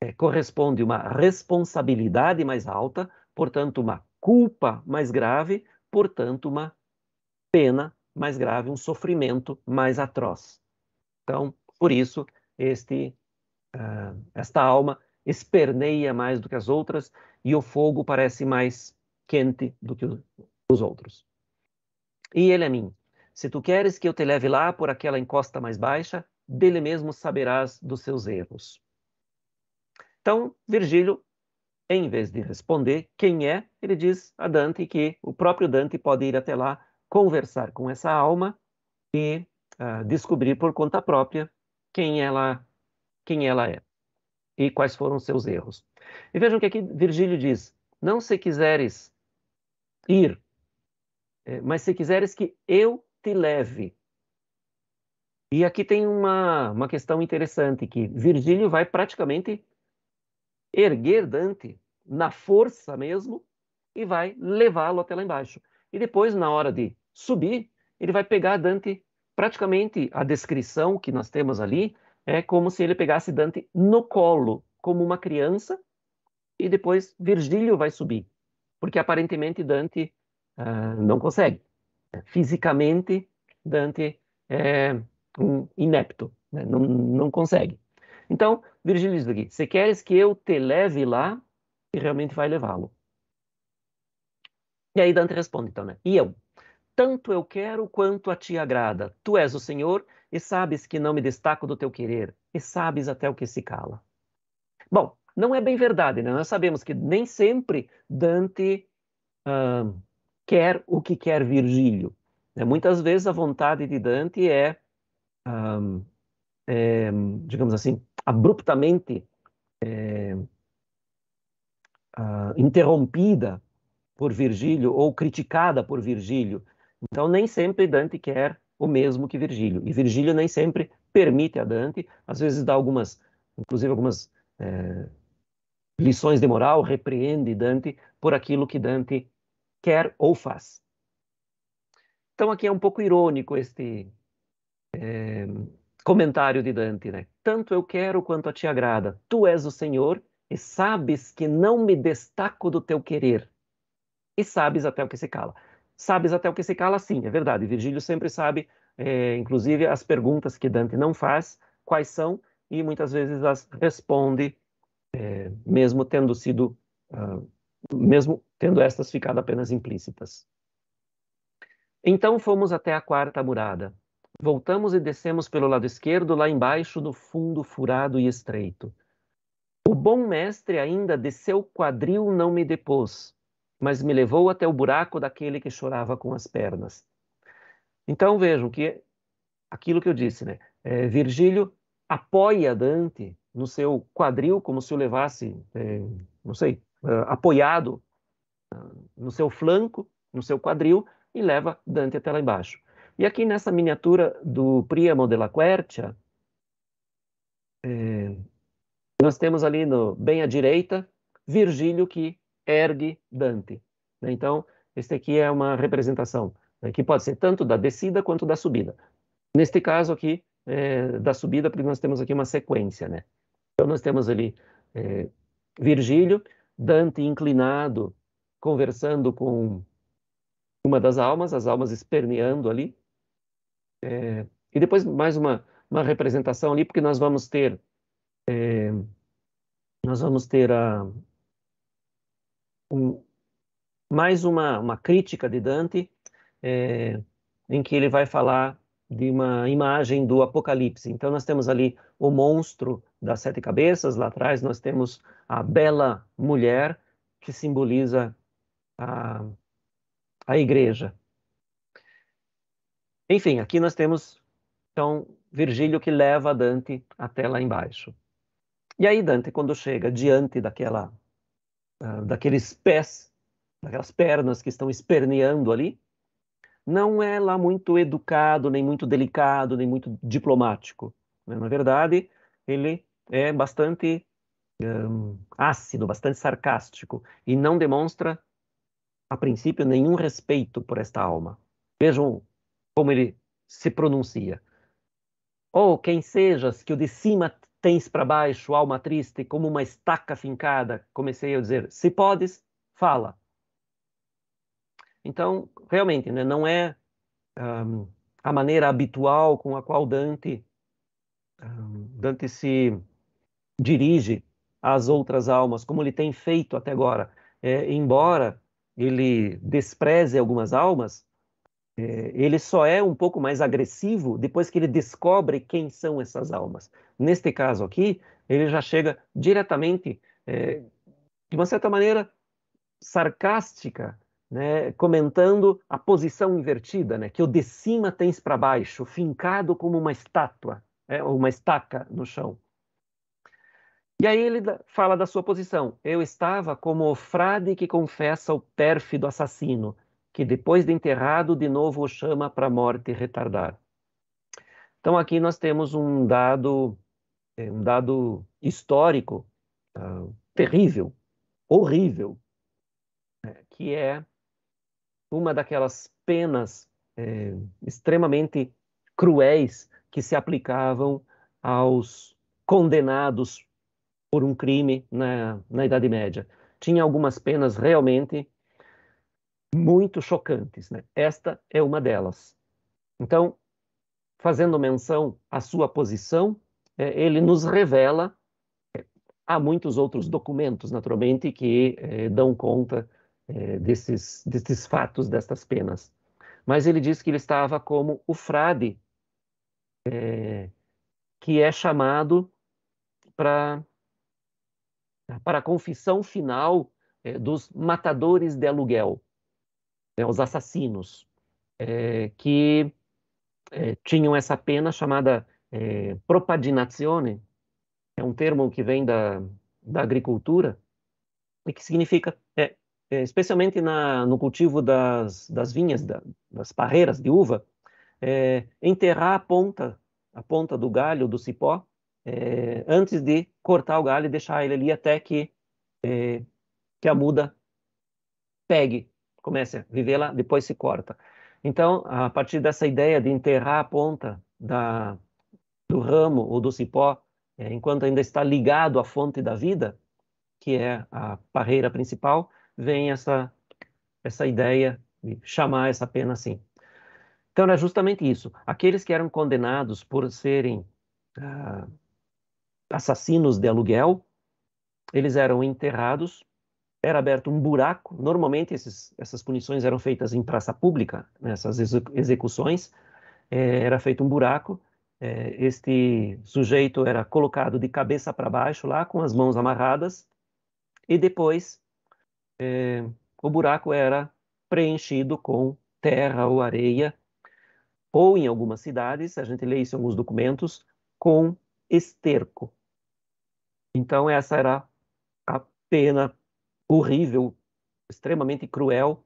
é, corresponde uma responsabilidade mais alta, portanto, uma culpa mais grave, portanto, uma pena mais grave, um sofrimento mais atroz. Então, por isso, este, uh, esta alma esperneia mais do que as outras e o fogo parece mais quente do que os outros. E ele a mim, se tu queres que eu te leve lá por aquela encosta mais baixa, dele mesmo saberás dos seus erros. Então, Virgílio, em vez de responder quem é, ele diz a Dante que o próprio Dante pode ir até lá conversar com essa alma e uh, descobrir por conta própria quem ela, quem ela é e quais foram seus erros. E vejam que aqui é Virgílio diz: Não se quiseres ir, eh, mas se quiseres que eu te leve. E aqui tem uma, uma questão interessante, que Virgílio vai praticamente erguer Dante na força mesmo e vai levá-lo até lá embaixo. E depois, na hora de subir, ele vai pegar Dante. Praticamente a descrição que nós temos ali é como se ele pegasse Dante no colo, como uma criança, e depois Virgílio vai subir, porque aparentemente Dante uh, não consegue. Fisicamente, Dante é um inepto, né? não, não consegue. Então, Virgílio diz aqui: se queres que eu te leve lá, e realmente vai levá-lo. E aí Dante responde então, né? E eu? Tanto eu quero quanto a ti agrada. Tu és o Senhor e sabes que não me destaco do teu querer, e sabes até o que se cala. Bom, não é bem verdade, né? Nós sabemos que nem sempre Dante quer o que quer Virgílio. Né? Muitas vezes a vontade de Dante é, é digamos assim, abruptamente é, uh, interrompida por Virgílio ou criticada por Virgílio. Então, nem sempre Dante quer o mesmo que Virgílio. E Virgílio nem sempre permite a Dante, às vezes dá algumas, inclusive algumas é, lições de moral, repreende Dante por aquilo que Dante quer ou faz. Então, aqui é um pouco irônico este, é, comentário de Dante, né? Tanto eu quero quanto a ti agrada. Tu és o Senhor e sabes que não me destaco do teu querer. E sabes até o que se cala. Sabes até o que se cala, sim, é verdade. Virgílio sempre sabe, é, inclusive, as perguntas que Dante não faz, quais são, e muitas vezes as responde, é, mesmo tendo sido, uh, mesmo tendo estas ficado apenas implícitas. Então fomos até a quarta murada, Voltamos e descemos pelo lado esquerdo, lá embaixo do fundo furado e estreito. O bom mestre ainda de seu quadril não me depôs, mas me levou até o buraco daquele que chorava com as pernas. Então vejam que aquilo que eu disse, né? É, Virgílio apoia Dante no seu quadril como se o levasse, é, não sei, é, apoiado é, no seu flanco, no seu quadril e leva Dante até lá embaixo. E aqui nessa miniatura do Priamo della Quercia, é, nós temos ali no, bem à direita Virgílio que ergue Dante. Né? Então, este aqui é uma representação né, que pode ser tanto da descida quanto da subida. Neste caso aqui, é, da subida, porque nós temos aqui uma sequência. Né? Então, nós temos ali é, Virgílio, Dante inclinado, conversando com uma das almas, as almas esperneando ali, é, e depois mais uma, uma representação ali, porque nós vamos ter é, nós vamos ter a, um, mais uma, uma crítica de Dante, é, em que ele vai falar de uma imagem do Apocalipse. Então nós temos ali o monstro das sete cabeças, lá atrás nós temos a bela mulher que simboliza a, a igreja. Enfim, aqui nós temos então Virgílio que leva Dante até lá embaixo. E aí Dante, quando chega diante daquela, ah, daqueles pés, daquelas pernas que estão esperneando ali, não é lá muito educado, nem muito delicado, nem muito diplomático. Né? Na verdade, ele é bastante um, ah, ácido, bastante sarcástico e não demonstra, a princípio, nenhum respeito por esta alma. Vejam como ele se pronuncia. Ou oh, quem sejas que o de cima tens para baixo, alma triste, como uma estaca fincada, comecei a dizer, se podes, fala. Então, realmente, né, não é um, a maneira habitual com a qual Dante, um, Dante se dirige às outras almas, como ele tem feito até agora. É, embora ele despreze algumas almas, é, ele só é um pouco mais agressivo depois que ele descobre quem são essas almas. Neste caso aqui, ele já chega diretamente, é, de uma certa maneira, sarcástica, né, comentando a posição invertida, né, que o de cima tens para baixo, fincado como uma estátua, é, uma estaca no chão. E aí ele fala da sua posição. Eu estava como o frade que confessa o pérfido assassino que depois de enterrado, de novo o chama para a morte retardar. Então aqui nós temos um dado, é, um dado histórico uh, terrível, horrível, né, que é uma daquelas penas é, extremamente cruéis que se aplicavam aos condenados por um crime na, na Idade Média. Tinha algumas penas realmente muito chocantes. Né? Esta é uma delas. Então, fazendo menção à sua posição, é, ele nos revela. É, há muitos outros documentos, naturalmente, que é, dão conta desses, desses fatos, destas penas. Mas ele diz que ele estava como o frade, é, que é chamado para para a confissão final é, dos matadores de aluguel né, os assassinos, é, que é, tinham essa pena chamada é, propadinazione, é um termo que vem da, da agricultura e que significa, é, é, especialmente na, no cultivo das, das vinhas, da, das parreiras de uva, é, enterrar a ponta, a ponta do galho, do cipó, é, antes de cortar o galho e deixar ele ali até que, que a muda pegue começa a vivê-la, depois se corta. Então, a partir dessa ideia de enterrar a ponta da, do ramo ou do cipó, é, enquanto ainda está ligado à fonte da vida, que é a barreira principal, vem essa, essa ideia de chamar essa pena assim. Então, é justamente isso. Aqueles que eram condenados por serem ah, assassinos de aluguel, eles eram enterrados era aberto um buraco. Normalmente esses, essas punições eram feitas em praça pública, né? essas execuções é, era feito um buraco. É, este sujeito era colocado de cabeça para baixo lá, com as mãos amarradas, e depois é, o buraco era preenchido com terra ou areia, ou em algumas cidades, a gente lê isso em alguns documentos, com esterco. Então essa era a pena horrível, extremamente cruel,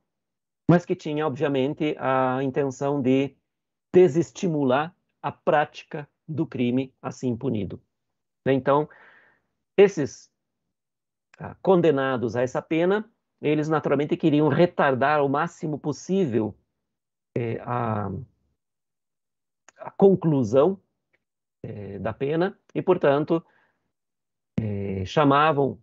mas que tinha, obviamente, a intenção de desestimular a prática do crime assim punido. Né? Então, esses ah, condenados a essa pena, eles naturalmente queriam retardar o máximo possível eh, a, a conclusão eh, da pena e, portanto, eh, chamavam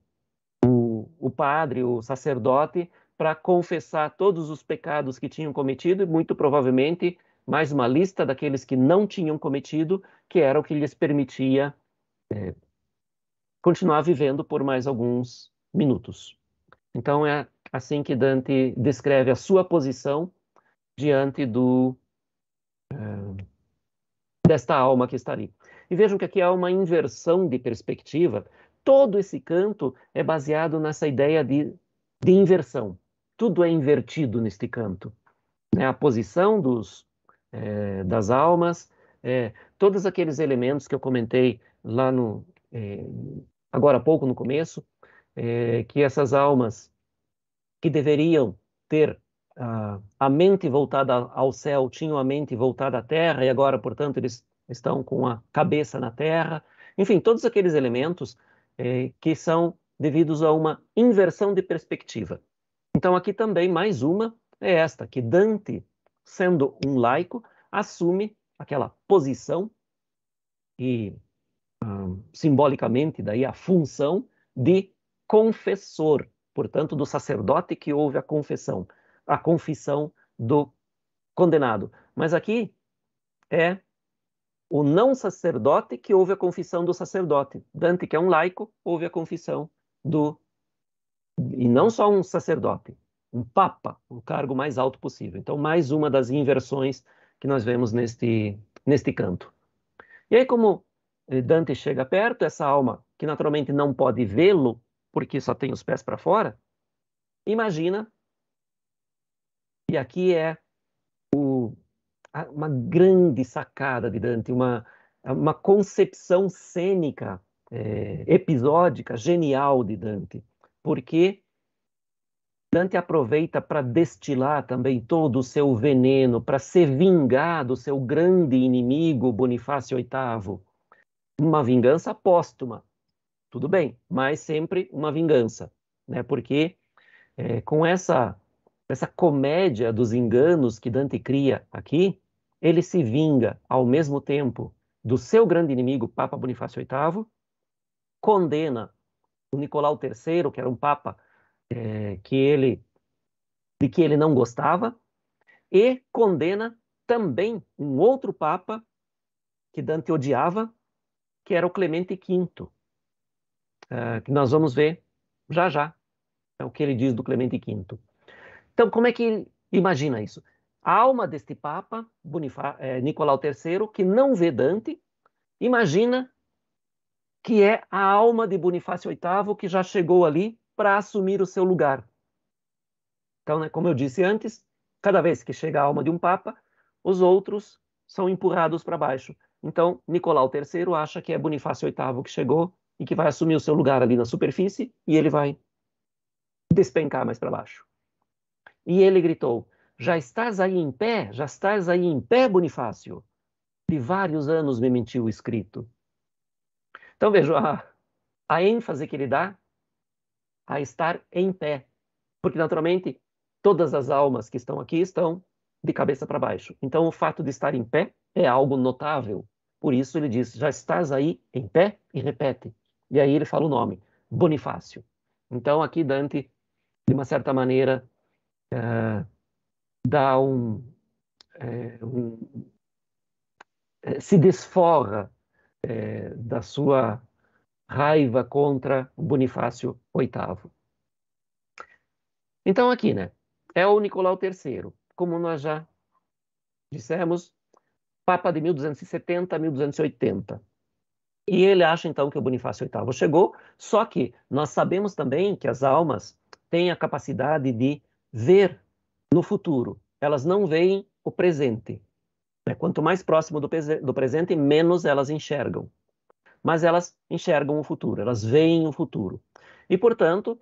o padre, o sacerdote, para confessar todos os pecados que tinham cometido e muito provavelmente mais uma lista daqueles que não tinham cometido, que era o que lhes permitia é, continuar vivendo por mais alguns minutos. Então é assim que Dante descreve a sua posição diante do é, desta alma que está ali. E vejam que aqui há uma inversão de perspectiva, todo esse canto é baseado nessa ideia de, de inversão. Tudo é invertido neste canto. Né? A posição dos, é, das almas, é, todos aqueles elementos que eu comentei lá no. É, agora há pouco, no começo, que essas almas que deveriam ter a mente voltada ao céu tinham a mente voltada à terra e agora, portanto, eles estão com a cabeça na terra. Enfim, todos aqueles elementos é, que são devidos a uma inversão de perspectiva. Então, aqui também mais uma é esta, que Dante, sendo um laico, assume aquela posição e um, ah, simbolicamente daí a função de confessor, portanto, do sacerdote que ouve a confissão, a confissão do condenado. Mas aqui é o não sacerdote que ouve a confissão do sacerdote. Dante, que é um laico, ouve a confissão do. E não só um sacerdote, um papa, o cargo mais alto possível. Então, mais uma das inversões que nós vemos neste, neste canto. E aí, como eh, Dante chega perto, essa alma, que naturalmente não pode vê-lo, porque só tem os pés para fora, imagina. E aqui é uma grande sacada de Dante, uma, uma concepção cênica, é, episódica, genial de Dante, porque Dante aproveita para destilar também todo o seu veneno, para se vingar do seu grande inimigo, Bonifácio VIII. Uma vingança póstuma, tudo bem, mas sempre uma vingança, né? porque é, com essa, essa comédia dos enganos que Dante cria aqui, ele se vinga ao mesmo tempo do seu grande inimigo, Papa Bonifácio VIII, condena o Nicolau III, que era um papa é, que ele de que ele não gostava, e condena também um outro papa que Dante odiava, que era o Clemente V, é, que nós vamos ver já já é o que ele diz do Clemente V. Então, como é que imagina isso? A alma deste Papa, Bonifá, é, Nicolau III, que não vê Dante, imagina que é a alma de Bonifácio VIII que já chegou ali para assumir o seu lugar. Então, né, como eu disse antes, cada vez que chega a alma de um Papa, os outros são empurrados para baixo. Então, Nicolau III acha que é Bonifácio VIII que chegou e que vai assumir o seu lugar ali na superfície e ele vai despencar mais para baixo. E ele gritou: já estás aí em pé, já estás aí em pé, Bonifácio. De vários anos me mentiu o escrito. Então veja, a, a ênfase que ele dá a estar em pé, porque naturalmente todas as almas que estão aqui estão de cabeça para baixo. Então o fato de estar em pé é algo notável. Por isso ele diz: já estás aí em pé e repete. E aí ele fala o nome, Bonifácio. Então aqui Dante, de uma certa maneira, uh, dá um, é, um é, se desforra é, da sua raiva contra Bonifácio VIII. Então aqui, né? É o Nicolau III, como nós já dissemos, Papa de 1270 a 1280. E ele acha então que o Bonifácio VIII chegou, só que nós sabemos também que as almas têm a capacidade de ver no futuro, elas não veem o presente. É, quanto mais próximo do, do presente, menos elas enxergam. Mas elas enxergam o futuro, elas veem o futuro. E, portanto,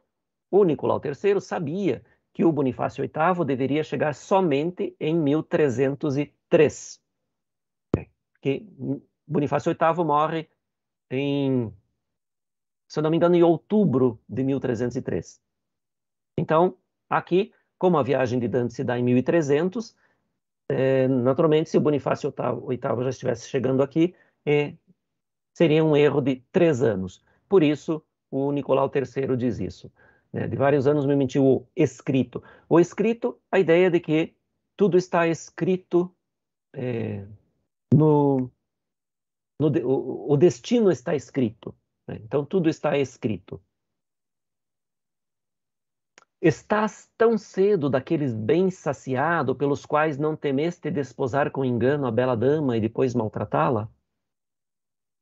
o Nicolau III sabia que o Bonifácio VIII deveria chegar somente em 1303. É, Bonifácio VIII morre em, se eu não me engano, em outubro de 1303. Então, aqui como a viagem de Dante se dá em 1300, é, eh, naturalmente, se o Bonifácio VIII já estivesse chegando aqui, é, seria um erro de três anos. Por isso, o Nicolau III diz isso. Né? De vários anos me mentiu o escrito. O escrito, a ideia é de que tudo está escrito é, no, no, o, o destino está escrito. Né? Então, tudo está escrito. Estás tão cedo daqueles bens saciado pelos quais não temeste desposar com engano a bela dama e depois maltratá-la?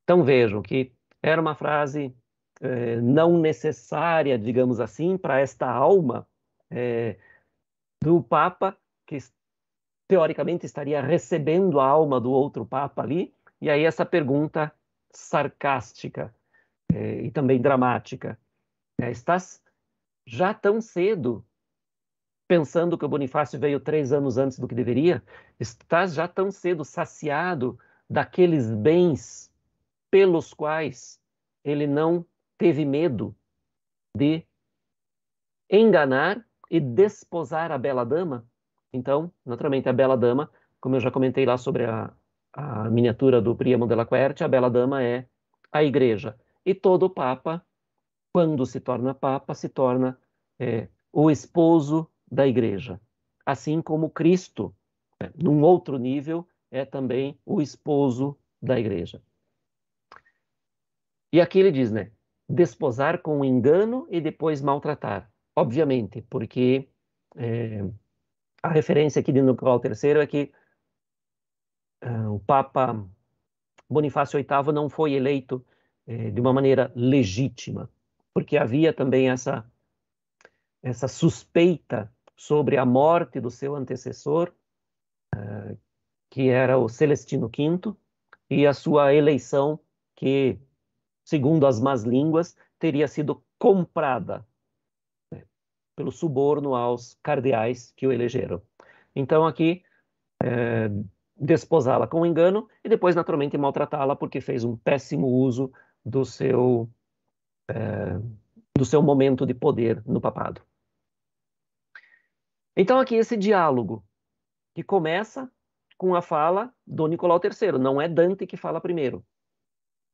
Então vejam que era uma frase eh, não necessária, digamos assim, para esta alma eh, do Papa, que teoricamente estaria recebendo a alma do outro Papa ali, e aí essa pergunta sarcástica eh, e também dramática. É, estás já tão cedo, pensando que o Bonifácio veio três anos antes do que deveria, estás já tão cedo saciado daqueles bens pelos quais ele não teve medo de enganar e desposar a bela dama. Então, naturalmente, a bela dama, como eu já comentei lá sobre a, a miniatura do Priamo della Querte, a bela dama é a igreja. E todo o Papa quando se torna papa, se torna é, o esposo da igreja. Assim como Cristo, né, num outro nível, é também o esposo da igreja. E aqui ele diz, né? Desposar com engano e depois maltratar. Obviamente, porque é, a referência aqui de Nicolau III é que é, o Papa Bonifácio VIII não foi eleito é, de uma maneira legítima porque havia também essa, essa suspeita sobre a morte do seu antecessor, uh, que era o Celestino V, e a sua eleição, que, segundo as más línguas, teria sido comprada né, pelo suborno aos cardeais que o elegeram. Então, aqui, é, eh, desposá-la com engano e depois, naturalmente, maltratá-la porque fez um péssimo uso do seu do seu momento de poder no papado. Então, aqui esse diálogo que começa com a fala do Nicolau III, não é Dante que fala primeiro.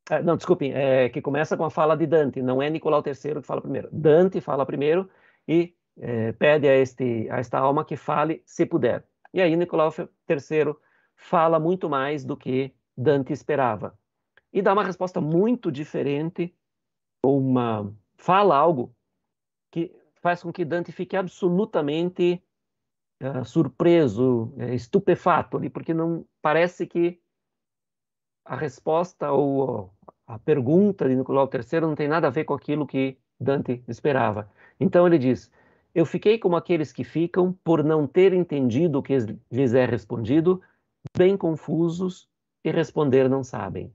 É, não, desculpem, é, que começa com a fala de Dante, não é Nicolau III que fala primeiro. Dante fala primeiro e é, pede a, este, a esta alma que fale se puder. E aí Nicolau III fala muito mais do que Dante esperava. E dá uma resposta muito diferente ou uma fala algo que faz com que Dante fique absolutamente uh, surpreso, eh, estupefato ali, porque não parece que a resposta ou a pergunta de Nicolau III não tem nada a ver com aquilo que Dante esperava. Então ele diz: Eu fiquei como aqueles que ficam por não ter entendido o que lhes é respondido, bem confusos e responder não sabem.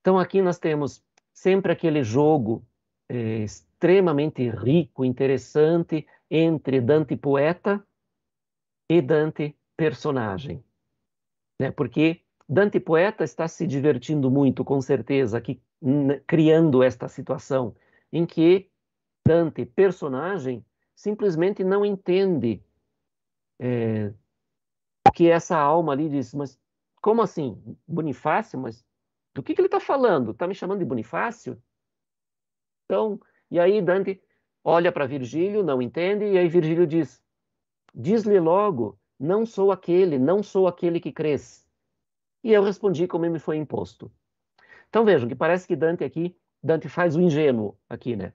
Então aqui nós temos sempre aquele jogo eh, extremamente rico, interessante, entre Dante poeta e Dante personagem. Né? Porque Dante poeta está se divertindo muito, com certeza, criando esta situação em que Dante personagem simplesmente não entende é, o que essa alma ali diz. Mas como assim? Bonifácio, mas do que, que ele está falando? Está me chamando de Bonifácio? Então, e aí Dante olha para Virgílio, não entende, e aí Virgílio diz: Diz-lhe logo, não sou aquele, não sou aquele que cresce. E eu respondi como me foi imposto. Então vejam que parece que Dante aqui, Dante faz o ingênuo aqui, né?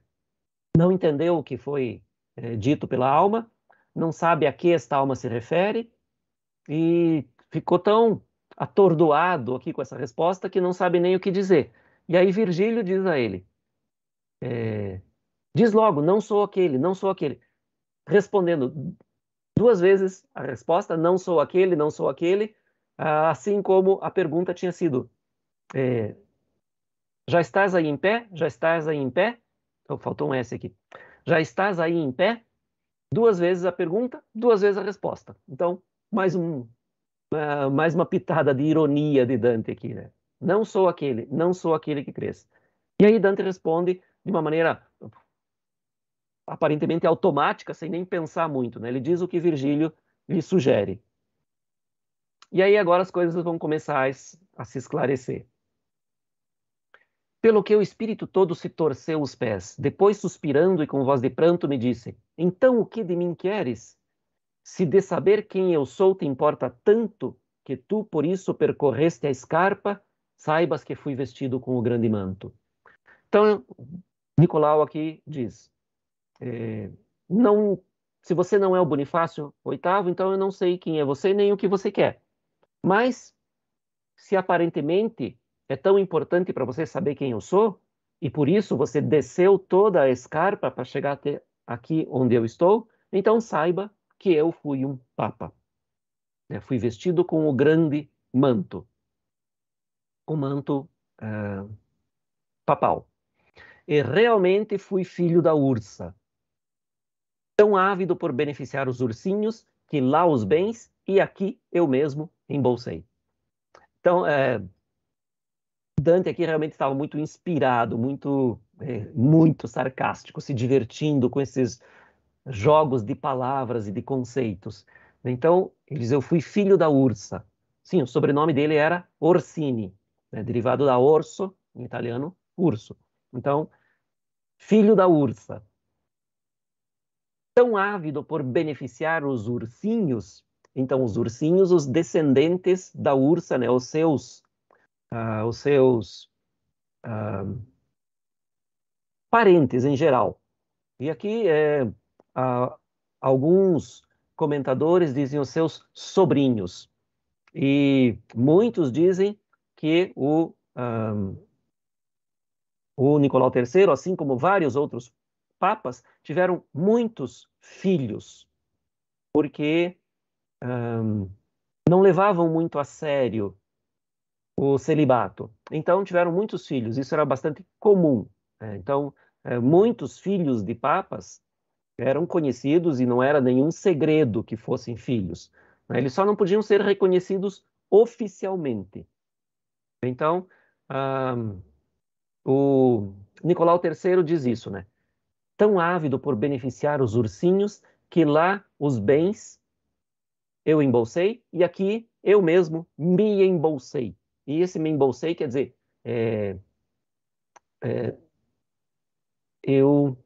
Não entendeu o que foi é, dito pela alma, não sabe a que esta alma se refere e ficou tão atordoado aqui com essa resposta que não sabe nem o que dizer. E aí Virgílio diz a ele: é, diz logo, não sou aquele, não sou aquele. Respondendo duas vezes a resposta, não sou aquele, não sou aquele, ah, assim como a pergunta tinha sido: é, já estás aí em pé? Já estás aí em pé? Oh, faltou um S aqui. Já estás aí em pé? Duas vezes a pergunta, duas vezes a resposta. Então, mais um ah, mais uma pitada de ironia de Dante aqui, né? Não sou aquele, não sou aquele que cresce. E aí Dante responde de uma maneira aparentemente automática, sem nem pensar muito, né? Ele diz o que Virgílio lhe sugere. E aí agora as coisas vão começar a se esclarecer. Pelo que o espírito todo se torceu os pés, depois suspirando e com voz de pranto me disse: Então o que de mim queres? Se de saber quem eu sou te importa tanto que tu por isso percorreste a escarpa, saibas que fui vestido com o grande manto. Então, Nicolau aqui diz: é, não, se você não é o Bonifácio VIII, então eu não sei quem é você nem o que você quer. Mas, se aparentemente é tão importante para você saber quem eu sou, e por isso você desceu toda a escarpa para chegar até aqui onde eu estou, então saiba que eu fui um papa. Né? fui vestido com o grande manto, o manto ah, papal. E realmente fui filho da ursa, tão ávido por beneficiar os ursinhos que lá os bens e aqui eu mesmo embolsei. Então, é, Dante aqui realmente estava muito inspirado, muito, é, muito sarcástico, se divertindo com esses jogos de palavras e de conceitos. Então, ele diz: Eu fui filho da Ursa. Sim, o sobrenome dele era Orsini, né? derivado da orso, em italiano, urso. Então, filho da Ursa. Tão ávido por beneficiar os ursinhos, então, os ursinhos, os descendentes da ursa, né? os seus. Uh, os seus uh, parentes em geral. E aqui é, ah, alguns comentadores dizem os seus sobrinhos. E muitos dizem que o, o Nicolau III, assim como vários outros papas, tiveram muitos filhos, porque não levavam muito a sério o celibato. Então, tiveram muitos filhos, isso era bastante comum. Né? Então, eh, muitos filhos de papas eram conhecidos e não era nenhum segredo que fossem filhos. Né? Eles só não podiam ser reconhecidos oficialmente. Então, o Nicolau III diz isso, né? Tão ávido por beneficiar os ursinhos que lá os bens eu embolsei e aqui eu mesmo me embolsei. E esse me embolsei quer dizer, é, é, eu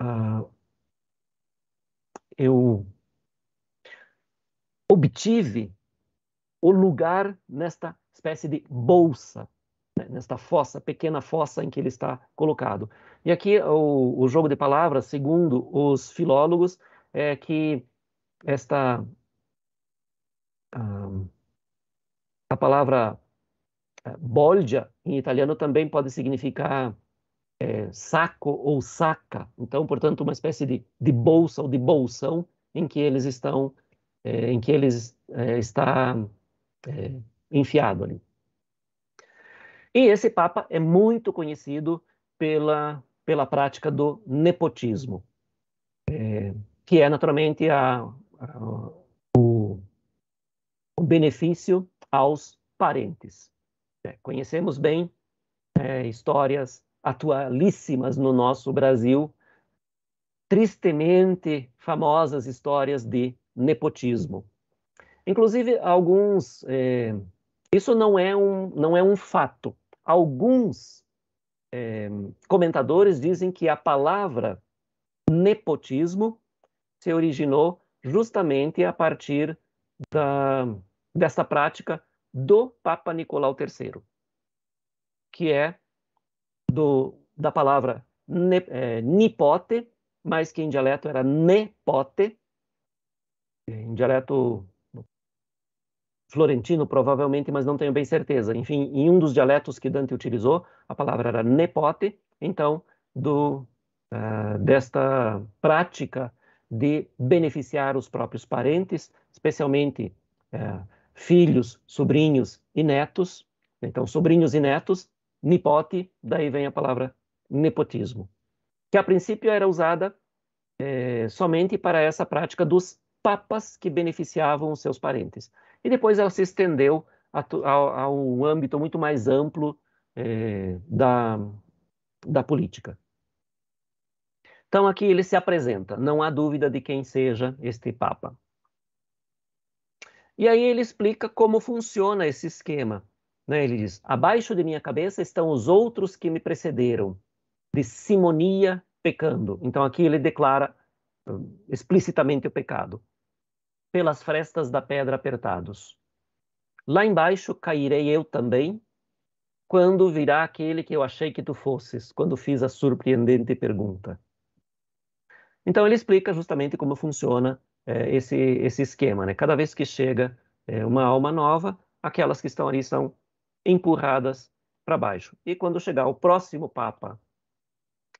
uh, eu obtive o lugar nesta espécie de bolsa, né, nesta fossa, pequena fossa em que ele está colocado. E aqui o, o jogo de palavras, segundo os filólogos, é que esta uh, a palavra eh, bolgia em italiano também pode significar é, saco ou saca, então, portanto, uma espécie de, de bolsa ou de bolsão em que eles estão, é, em que eles é, está é, enfiado ali. E esse papa é muito conhecido pela pela prática do nepotismo, é, que é naturalmente a, a, o, o, benefício aos parentes. É, conhecemos bem é, histórias atualíssimas no nosso Brasil, tristemente famosas histórias de nepotismo. Inclusive, alguns. É, isso não é, um, não é um fato. Alguns é, comentadores dizem que a palavra nepotismo se originou justamente a partir da, dessa prática do Papa Nicolau III, que é do, da palavra ne, é, nipote, mas que em dialeto era nepote. Em dialeto florentino, provavelmente, mas não tenho bem certeza. Enfim, em um dos dialetos que Dante utilizou, a palavra era nepote. Então, do, uh, desta prática de beneficiar os próprios parentes, especialmente uh, filhos, sobrinhos e netos. Então, sobrinhos e netos nipote, daí vem a palavra nepotismo, que a princípio era usada é, somente para essa prática dos papas que beneficiavam os seus parentes. E depois ela se estendeu a, a, a um âmbito muito mais amplo é, da, da política. Então aqui ele se apresenta, não há dúvida de quem seja este papa. E aí ele explica como funciona esse esquema. Né? Ele diz: Abaixo de minha cabeça estão os outros que me precederam, de simonia pecando. Então aqui ele declara hum, explicitamente o pecado. Pelas frestas da pedra apertados. Lá embaixo cairei eu também, quando virá aquele que eu achei que tu fosses, quando fiz a surpreendente pergunta. Então ele explica justamente como funciona é, esse, esse esquema. Né? Cada vez que chega é, uma alma nova, aquelas que estão ali são empurradas para baixo. E quando chegar o próximo Papa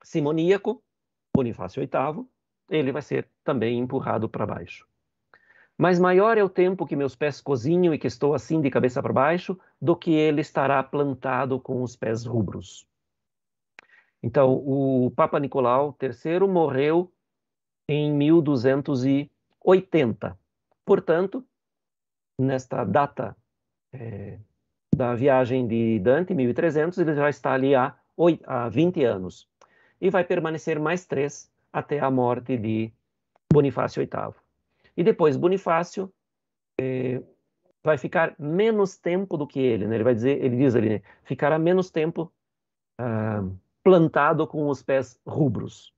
simoníaco, Bonifácio VIII, ele vai ser também empurrado para baixo. Mas maior é o tempo que meus pés cozinham e que estou assim de cabeça para baixo, do que ele estará plantado com os pés rubros. Então, o Papa Nicolau III morreu em 1280. Portanto, nesta data é, da viagem de Dante, 1300, ele já está ali há, 8, há 20 anos. E vai permanecer mais três até a morte de Bonifácio VIII. E depois Bonifácio eh, vai ficar menos tempo do que ele, né? Ele vai dizer, ele diz ali, né? ficará menos tempo ah, plantado com os pés rubros.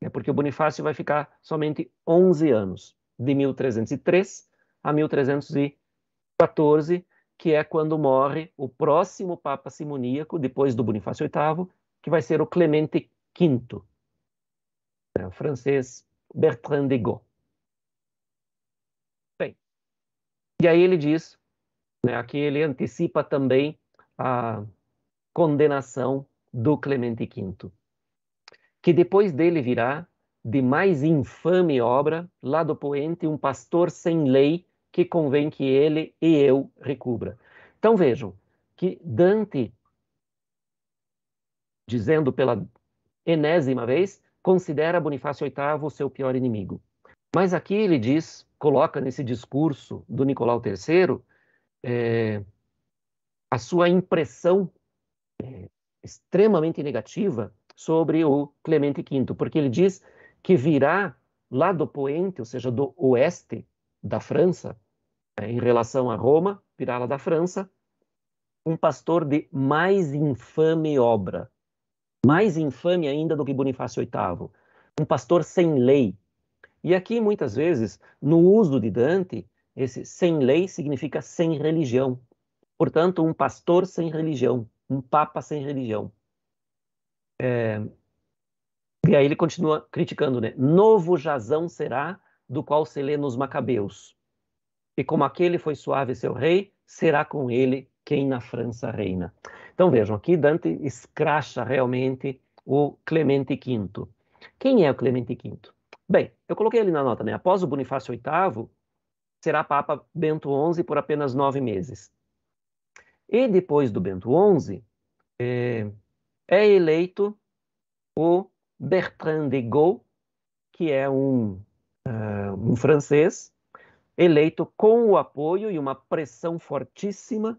É porque o Bonifácio vai ficar somente 11 anos, de 1303 a 1314, que é quando morre o próximo Papa Simoníaco, depois do Bonifácio VIII, que vai ser o Clemente V, é o francês Bertrand de Gaulle. Bem, e aí ele diz, né, aqui ele antecipa também a condenação do Clemente V, que depois dele virá, de mais infame obra, lá do poente, um pastor sem lei que convém que ele e eu recubra. Então vejam que Dante, dizendo pela enésima vez, considera Bonifácio VIII seu pior inimigo. Mas aqui ele diz, coloca nesse discurso do Nicolau III é, a sua impressão é, extremamente negativa sobre o Clemente V, porque ele diz que virá lá do poente, ou seja, do oeste da França, em relação a Roma, tirá-la da França, um pastor de mais infame obra, mais infame ainda do que Bonifácio VIII, um pastor sem lei. E aqui, muitas vezes, no uso de Dante, esse sem lei significa sem religião. Portanto, um pastor sem religião, um papa sem religião. É... E aí ele continua criticando, né? Novo jazão será do qual se lê nos Macabeus e como aquele foi suave seu rei, será com ele quem na França reina. Então vejam, aqui Dante escracha realmente o Clemente V. Quem é o Clemente V? Bem, eu coloquei ali na nota, né? Após o Bonifácio VIII, será Papa Bento XI por apenas nove meses. E depois do Bento XI, é, é eleito o Bertrand de Gaulle, que é um, uh, um francês eleito com o apoio e uma pressão fortíssima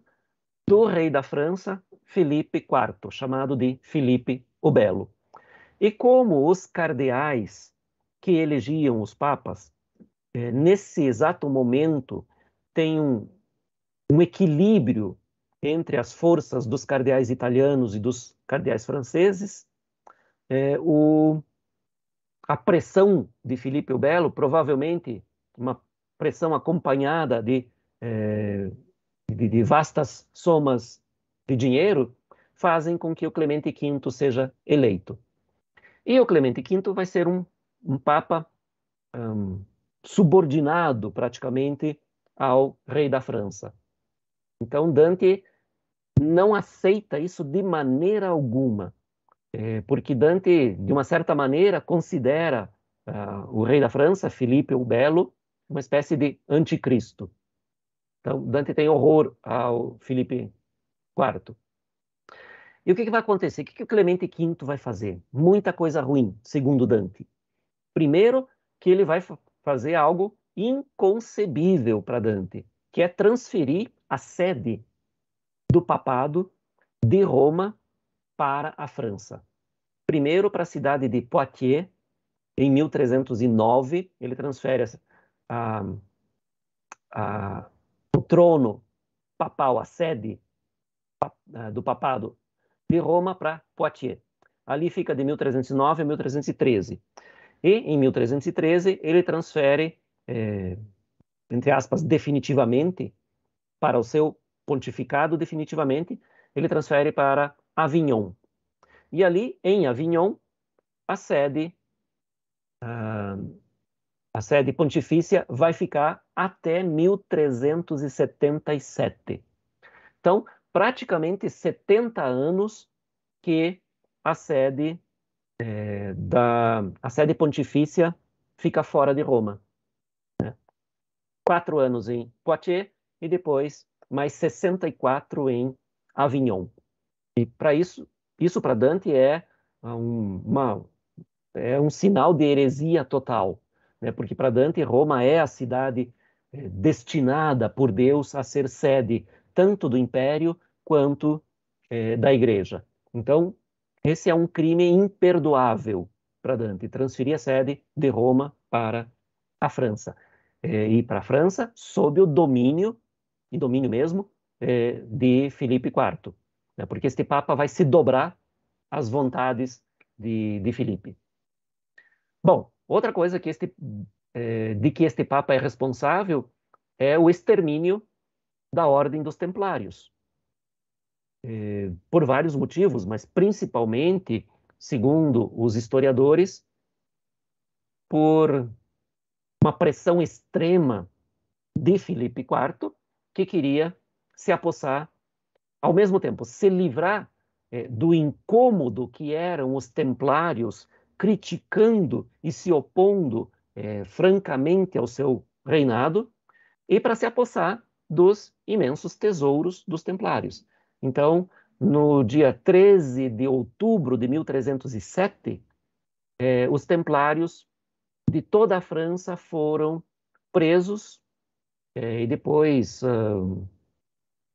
do rei da França, Filipe IV, chamado de Filipe o Belo. E como os cardeais que elegiam os papas, é, nesse exato momento, tem um, um equilíbrio entre as forças dos cardeais italianos e dos cardeais franceses, é, o, a pressão de Filipe o Belo, provavelmente uma pressão acompanhada de, eh, de, de vastas somas de dinheiro, fazem com que o Clemente V seja eleito. E o Clemente V vai ser um, um papa um, subordinado praticamente ao rei da França. Então Dante não aceita isso de maneira alguma, é, porque Dante, de uma certa maneira, considera uh, o rei da França, Filipe o Belo, uma espécie de anticristo. Então, Dante tem horror ao Felipe IV. E o que, que vai acontecer? O que, que o Clemente V vai fazer? Muita coisa ruim, segundo Dante. Primeiro, que ele vai fazer algo inconcebível para Dante, que é transferir a sede do papado de Roma para a França. Primeiro para a cidade de Poitiers, em 1309, ele transfere o trono papal, a sede eh, do papado de Roma para Poitiers. Ali fica de 1309 a 1313. E em 1313 ele transfere, é, entre aspas, definitivamente para o seu pontificado, definitivamente ele transfere para Avignon. E ali em Avignon a sede ah, a sede pontifícia vai ficar até 1377. Então, praticamente 70 anos que a sede é, da a sede pontifícia fica fora de Roma. Né? Quatro anos em Poitiers e depois mais 64 em Avignon. E para isso, isso para Dante é, é um, uma, é um sinal de heresia total né? porque para Dante, Roma é a cidade eh, destinada por Deus a ser sede tanto do império quanto eh, da igreja. Então, esse é um crime imperdoável para Dante, transferir a sede de Roma para a França. Eh, e para a França, sob o domínio, e domínio mesmo, de Filipe IV. Né? Porque este Papa vai se dobrar às vontades de, de Filipe. Bom, Outra coisa que este, eh, de que este Papa é responsável é o extermínio da Ordem dos Templários. Eh, por vários motivos, mas principalmente, segundo os historiadores, por uma pressão extrema de Filipe IV, que queria se apossar, ao mesmo tempo, se livrar eh, do incômodo que eram os templários criticando e se opondo é, francamente ao seu reinado, e para se apossar dos imensos tesouros dos templários. Então, no dia 13 de outubro de 1307, é, os templários de toda a França foram presos é, e depois uh,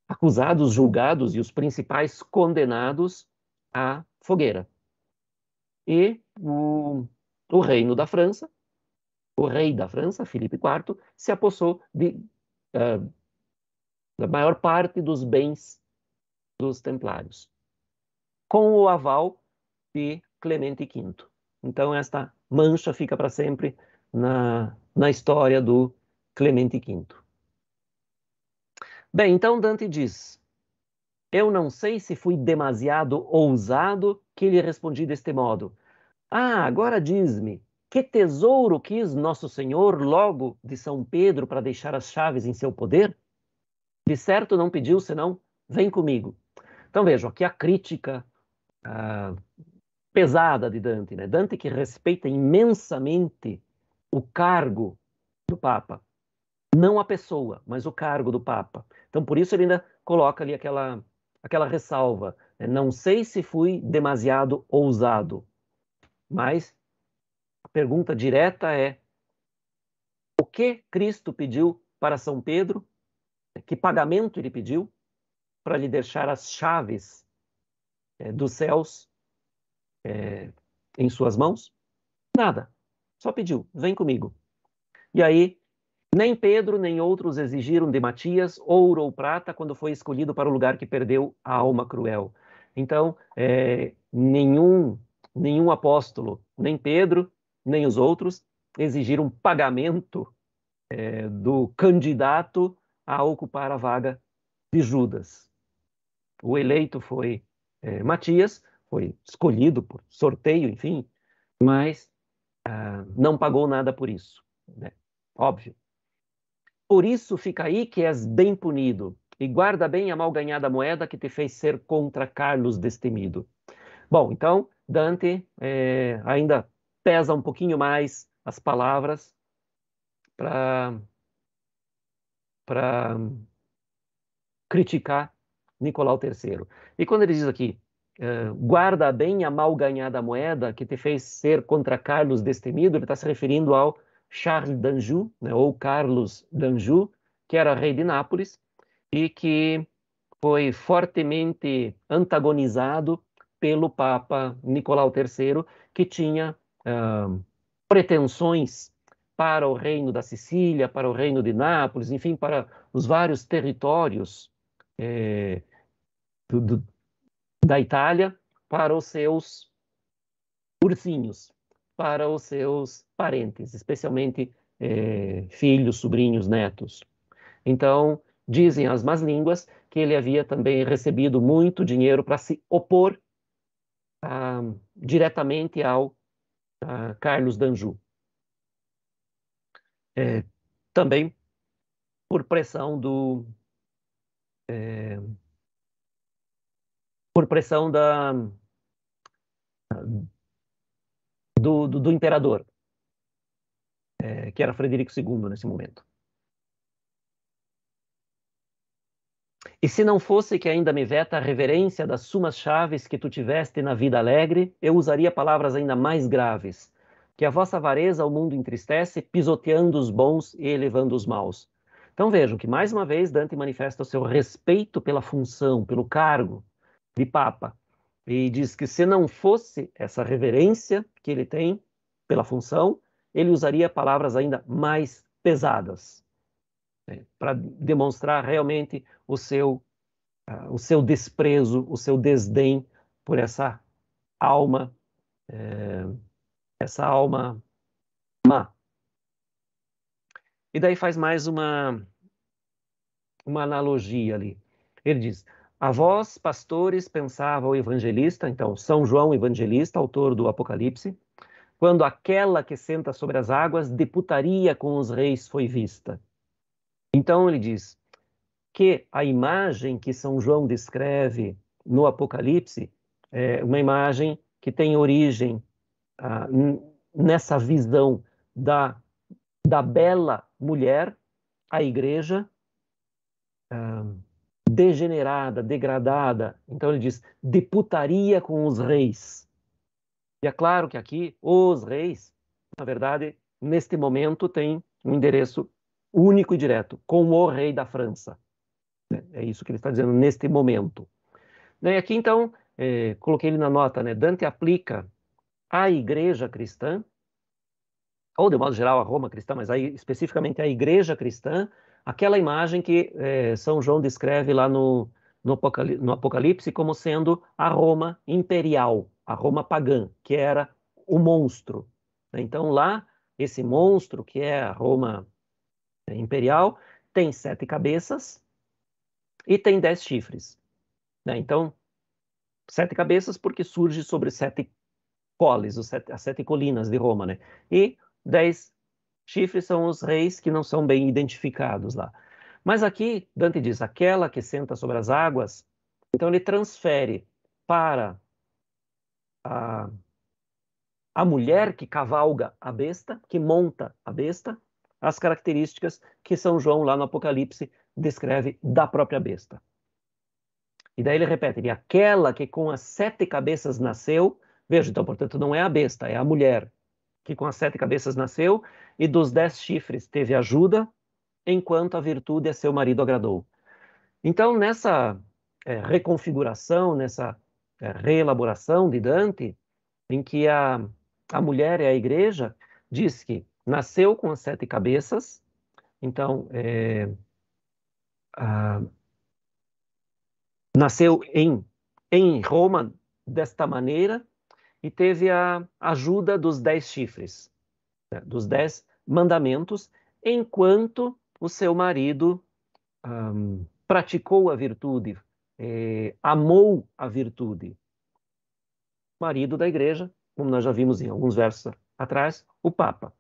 acusados, julgados e os principais condenados à fogueira e o, o reino da França, o rei da França, Filipe IV, se apossou de, uh, da maior parte dos bens dos templários, com o aval de Clemente V. Então, esta mancha fica para sempre na, na história do Clemente V. Bem, então Dante diz: eu não sei se fui demasiado ousado que lhe respondi deste modo. Ah, agora diz-me, que tesouro quis Nosso Senhor logo de São Pedro para deixar as chaves em seu poder? De certo não pediu senão, vem comigo. Então vejam, aqui a crítica ah, pesada de Dante. Né? Dante que respeita imensamente o cargo do Papa. Não a pessoa, mas o cargo do Papa. Então por isso ele ainda coloca ali aquela aquela ressalva. Né? Não sei se fui demasiado ousado, mas a pergunta direta é: o que Cristo pediu para São Pedro? Que pagamento ele pediu para lhe deixar as chaves é, dos céus é, em suas mãos? Nada. Só pediu: vem comigo. E aí nem Pedro, nem outros exigiram de Matias ouro ou prata quando foi escolhido para o lugar que perdeu a alma cruel. Então, é, nenhum, nenhum apóstolo, nem Pedro, nem os outros, exigiram pagamento é, do candidato a ocupar a vaga de Judas. O eleito foi é, Matias, foi escolhido por sorteio, enfim, mas ah, não pagou nada por isso. Né? Óbvio. Por isso fica aí que és bem punido, e guarda bem a mal ganhada moeda que te fez ser contra Carlos destemido. Bom, então, Dante é, ainda pesa um pouquinho mais as palavras para para criticar Nicolau III. E quando ele diz aqui, é, guarda bem a mal ganhada moeda que te fez ser contra Carlos destemido, ele está se referindo ao Charles d'Anjou, né, ou Carlos d'Anjou, que era rei de Nápoles e que foi fortemente antagonizado pelo Papa Nicolau III, que tinha ah, pretensões para o reino da Sicília, para o reino de Nápoles, enfim, para os vários territórios eh, do, do, da Itália, para os seus ursinhos para os seus parentes, especialmente eh, filhos, sobrinhos, netos. Então, dizem as más línguas que ele havia também recebido muito dinheiro para se opor ah, diretamente ao ah, Carlos d'Anjou. É, também por pressão do é, por pressão da do, do, do imperador, é, que era Frederico II nesse momento. E se não fosse que ainda me veta a reverência das sumas chaves que tu tiveste na vida alegre, eu usaria palavras ainda mais graves, que a vossa avareza o mundo entristece, pisoteando os bons e elevando os maus. Então vejam que mais uma vez Dante manifesta o seu respeito pela função, pelo cargo de Papa, e diz que se não fosse essa reverência que ele tem pela função, ele usaria palavras ainda mais pesadas né, para demonstrar realmente o seu uh, o seu desprezo, o seu desdém por essa alma é, essa alma má. E daí faz mais uma uma analogia ali. Ele diz: Avós, pastores, pensava o evangelista, então São João Evangelista, autor do Apocalipse, quando aquela que senta sobre as águas deputaria com os reis foi vista. Então ele diz que a imagem que São João descreve no Apocalipse é uma imagem que tem origem ah, nessa visão da, da bela mulher, a igreja. Ah, degenerada, degradada. Então ele diz: deputaria com os reis. E é claro que aqui os reis, na verdade, neste momento tem um endereço único e direto com o rei da França. É, é isso que ele está dizendo neste momento. E aqui então é, coloquei ele na nota, né? Dante aplica à Igreja cristã ou de modo geral a Roma cristã, mas aí especificamente a Igreja cristã aquela imagem que é, São João descreve lá no, no, Apocalipse, no Apocalipse como sendo a Roma imperial, a Roma pagã, que era o monstro. Então lá, esse monstro, que é a Roma é, imperial, tem sete cabeças e tem dez chifres. Né? Então, sete cabeças porque surge sobre sete coles, as sete colinas de Roma, né? E dez Chifres são os reis que não são bem identificados lá. Mas aqui, Dante diz, aquela que senta sobre as águas, então ele transfere para a, a mulher que cavalga a besta, que monta a besta, as características que São João, lá no Apocalipse, descreve da própria besta. E daí ele repete: e aquela que com as sete cabeças nasceu, veja, então, portanto, não é a besta, é a mulher que com as sete cabeças nasceu, e dos dez chifres teve ajuda, enquanto a virtude a seu marido agradou. Então, nessa é, reconfiguração, nessa é, reelaboração de Dante, em que a, a mulher é a igreja, diz que nasceu com as sete cabeças, então, é, a, nasceu em, em Roma desta maneira, e teve a ajuda dos dez chifres, né, dos dez mandamentos, enquanto o seu marido um, praticou a virtude, é, amou a virtude. Marido da igreja, como nós já vimos em alguns versos atrás, o Papa.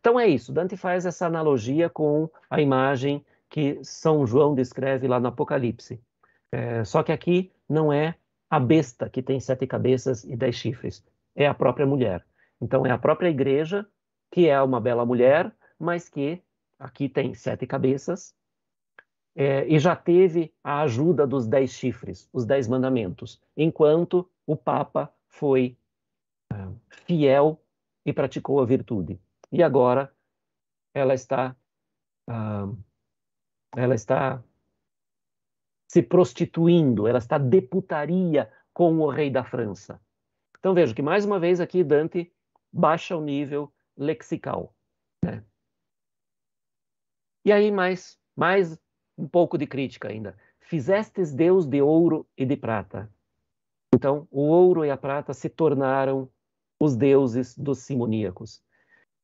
Então é isso, Dante faz essa analogia com a imagem que São João descreve lá no Apocalipse. É, só que aqui não é a besta que tem sete cabeças e dez chifres. É a própria mulher. Então é a própria igreja que é uma bela mulher, mas que aqui tem sete cabeças é, e já teve a ajuda dos dez chifres, os dez mandamentos, enquanto o Papa foi é, fiel e praticou a virtude. E agora ela está, uh, ela está se prostituindo, ela está deputaria com o rei da França. Então vejo que mais uma vez aqui Dante baixa o nível lexical. Né? E aí mais, mais um pouco de crítica ainda. Fizestes Deus de ouro e de prata. Então o ouro e a prata se tornaram os deuses dos simoníacos.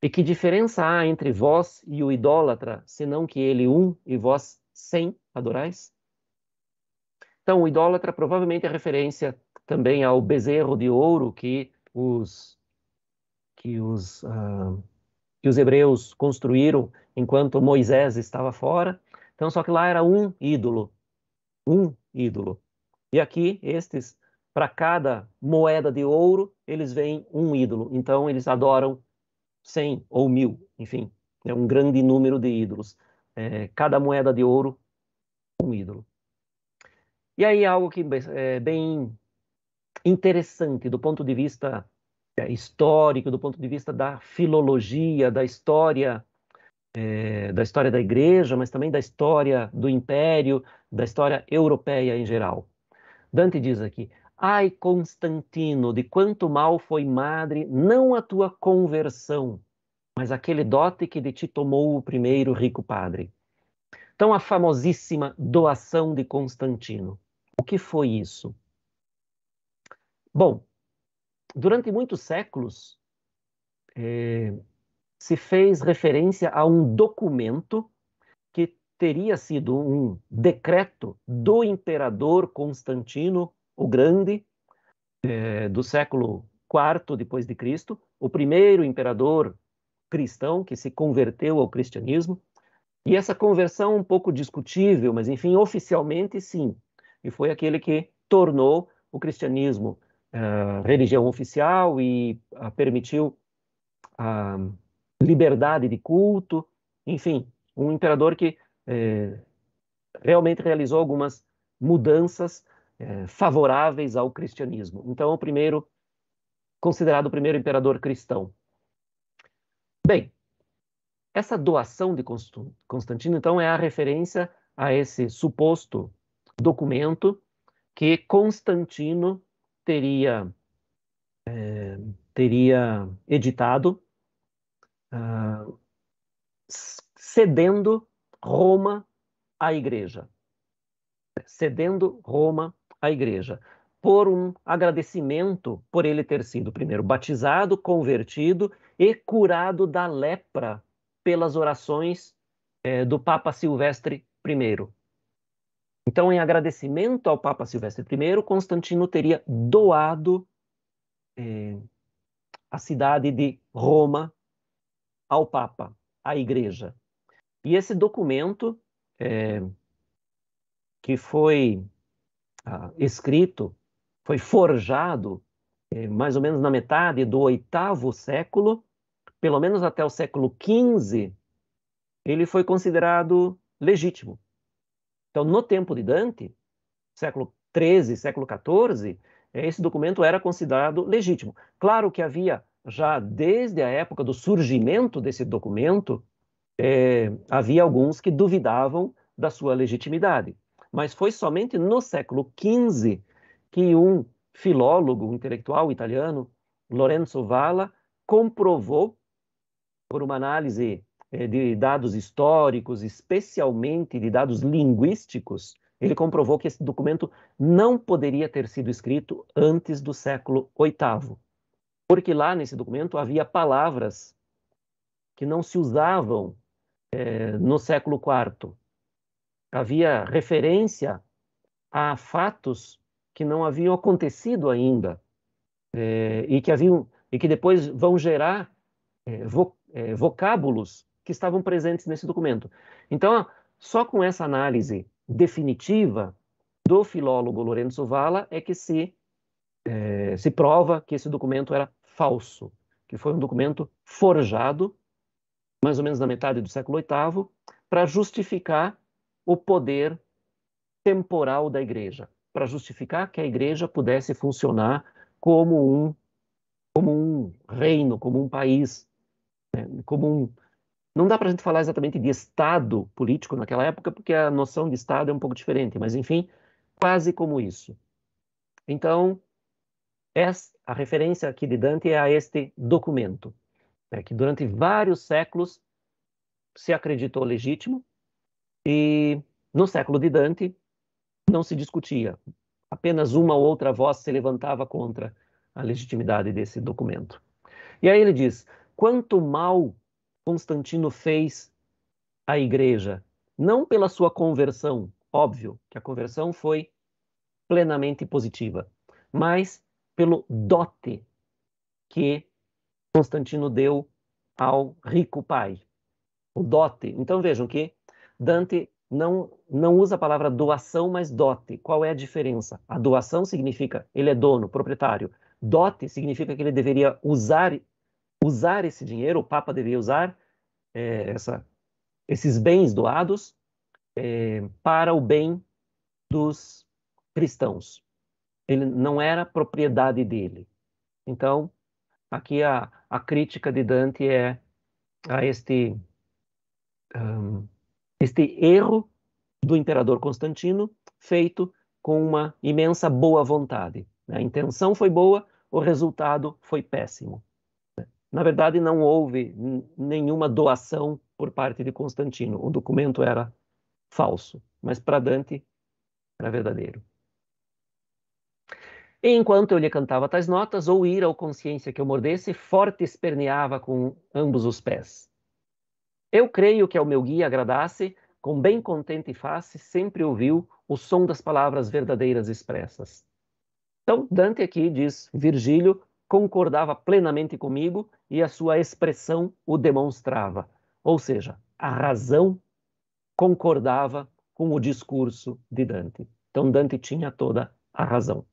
E que diferença há entre vós e o idólatra, senão que ele um e vós cem adorais? Então, o idólatra provavelmente é referência também ao bezerro de ouro que os que os uh, que os hebreus construíram enquanto Moisés estava fora. Então, só que lá era um ídolo, um ídolo. E aqui estes para cada moeda de ouro, eles veem um ídolo. Então, eles adoram cem ou mil, enfim, é um grande número de ídolos. É, cada moeda de ouro, um ídolo. E aí algo que é bem interessante do ponto de vista é, histórico, do ponto de vista da filologia, da história é, da história da igreja, mas também da história do império, da história europeia em geral. Dante diz aqui: Ai, Constantino, de quanto mal foi madre, não a tua conversão, mas aquele dote que de ti tomou o primeiro rico padre. Então, a famosíssima doação de Constantino. O que foi isso? Bom, durante muitos séculos é, se fez referência a um documento que teria sido um decreto do imperador Constantino o Grande é, do século IV depois de Cristo, o primeiro imperador cristão que se converteu ao cristianismo. E essa conversão um pouco discutível, mas enfim, oficialmente sim, e foi aquele que tornou o cristianismo uh, religião oficial e uh, permitiu a ah, liberdade de culto, enfim, um imperador que eh, realmente realizou algumas mudanças eh, favoráveis ao cristianismo. Então, o primeiro considerado o primeiro imperador cristão. Bem, essa doação de Constantino, então, é a referência a esse suposto documento que Constantino teria, é, teria editado, uh, cedendo Roma à Igreja. Cedendo Roma à Igreja por um agradecimento por ele ter sido primeiro batizado, convertido e curado da lepra pelas orações é, do Papa Silvestre I. Então, em agradecimento ao Papa Silvestre I, Constantino teria doado eh, a cidade de Roma ao Papa, à Igreja. E esse documento, eh, que foi ah, escrito, foi forjado eh, mais ou menos na metade do oitavo século, pelo menos até o século XV, ele foi considerado legítimo então, no tempo de Dante, século XIII, século XIV, esse documento era considerado legítimo. Claro que havia já desde a época do surgimento desse documento, é, havia alguns que duvidavam da sua legitimidade. Mas foi somente no século XV que um filólogo, um intelectual italiano, Lorenzo Valla, comprovou, por uma análise é, de dados históricos, especialmente de dados linguísticos, ele comprovou que esse documento não poderia ter sido escrito antes do século VIII, porque lá nesse documento havia palavras que não se usavam é, no século IV. Havia referência a fatos que não haviam acontecido ainda é, e que haviam e que depois vão gerar é, vo, é, vocábulos que estavam presentes nesse documento. Então, só com essa análise definitiva do filólogo Lorenzo Valla é que se, é, se prova que esse documento era falso, que foi um documento forjado, mais ou menos na metade do século VIII, para justificar o poder temporal da igreja, para justificar que a igreja pudesse funcionar como um, como um reino, como um país, né? como um, não dá para a gente falar exatamente de Estado político naquela época, porque a noção de Estado é um pouco diferente, mas enfim, quase como isso. Então, essa, a referência aqui de Dante é a este documento, né, que durante vários séculos se acreditou legítimo e no século de Dante não se discutia. Apenas uma ou outra voz se levantava contra a legitimidade desse documento. E aí ele diz: quanto mal Constantino fez à igreja, não pela sua conversão, óbvio que a conversão foi plenamente positiva, mas pelo dote que Constantino deu ao rico pai. O dote. Então vejam que Dante não, não usa a palavra doação, mas dote. Qual é a diferença? A doação significa ele é dono, proprietário. Dote significa que ele deveria usar usar esse dinheiro, o Papa deveria usar é, essa, esses bens doados é, para o bem dos cristãos. Ele não era propriedade dele. Então, aqui a, a crítica de Dante é a este, um, este erro do imperador Constantino feito com uma imensa boa vontade. A intenção foi boa, o resultado foi péssimo. Na verdade, não houve nenhuma doação por parte de Constantino. O documento era falso, mas para Dante era verdadeiro. E enquanto eu lhe cantava tais notas, ou ira ou consciência que eu mordesse, forte esperneava com ambos os pés. Eu creio que ao meu guia agradasse, com bem contente face, sempre ouviu o som das palavras verdadeiras expressas. Então, Dante aqui diz, Virgílio concordava plenamente comigo e a sua expressão o demonstrava. Ou seja, a razão concordava com o discurso de Dante. Então, Dante tinha toda a razão.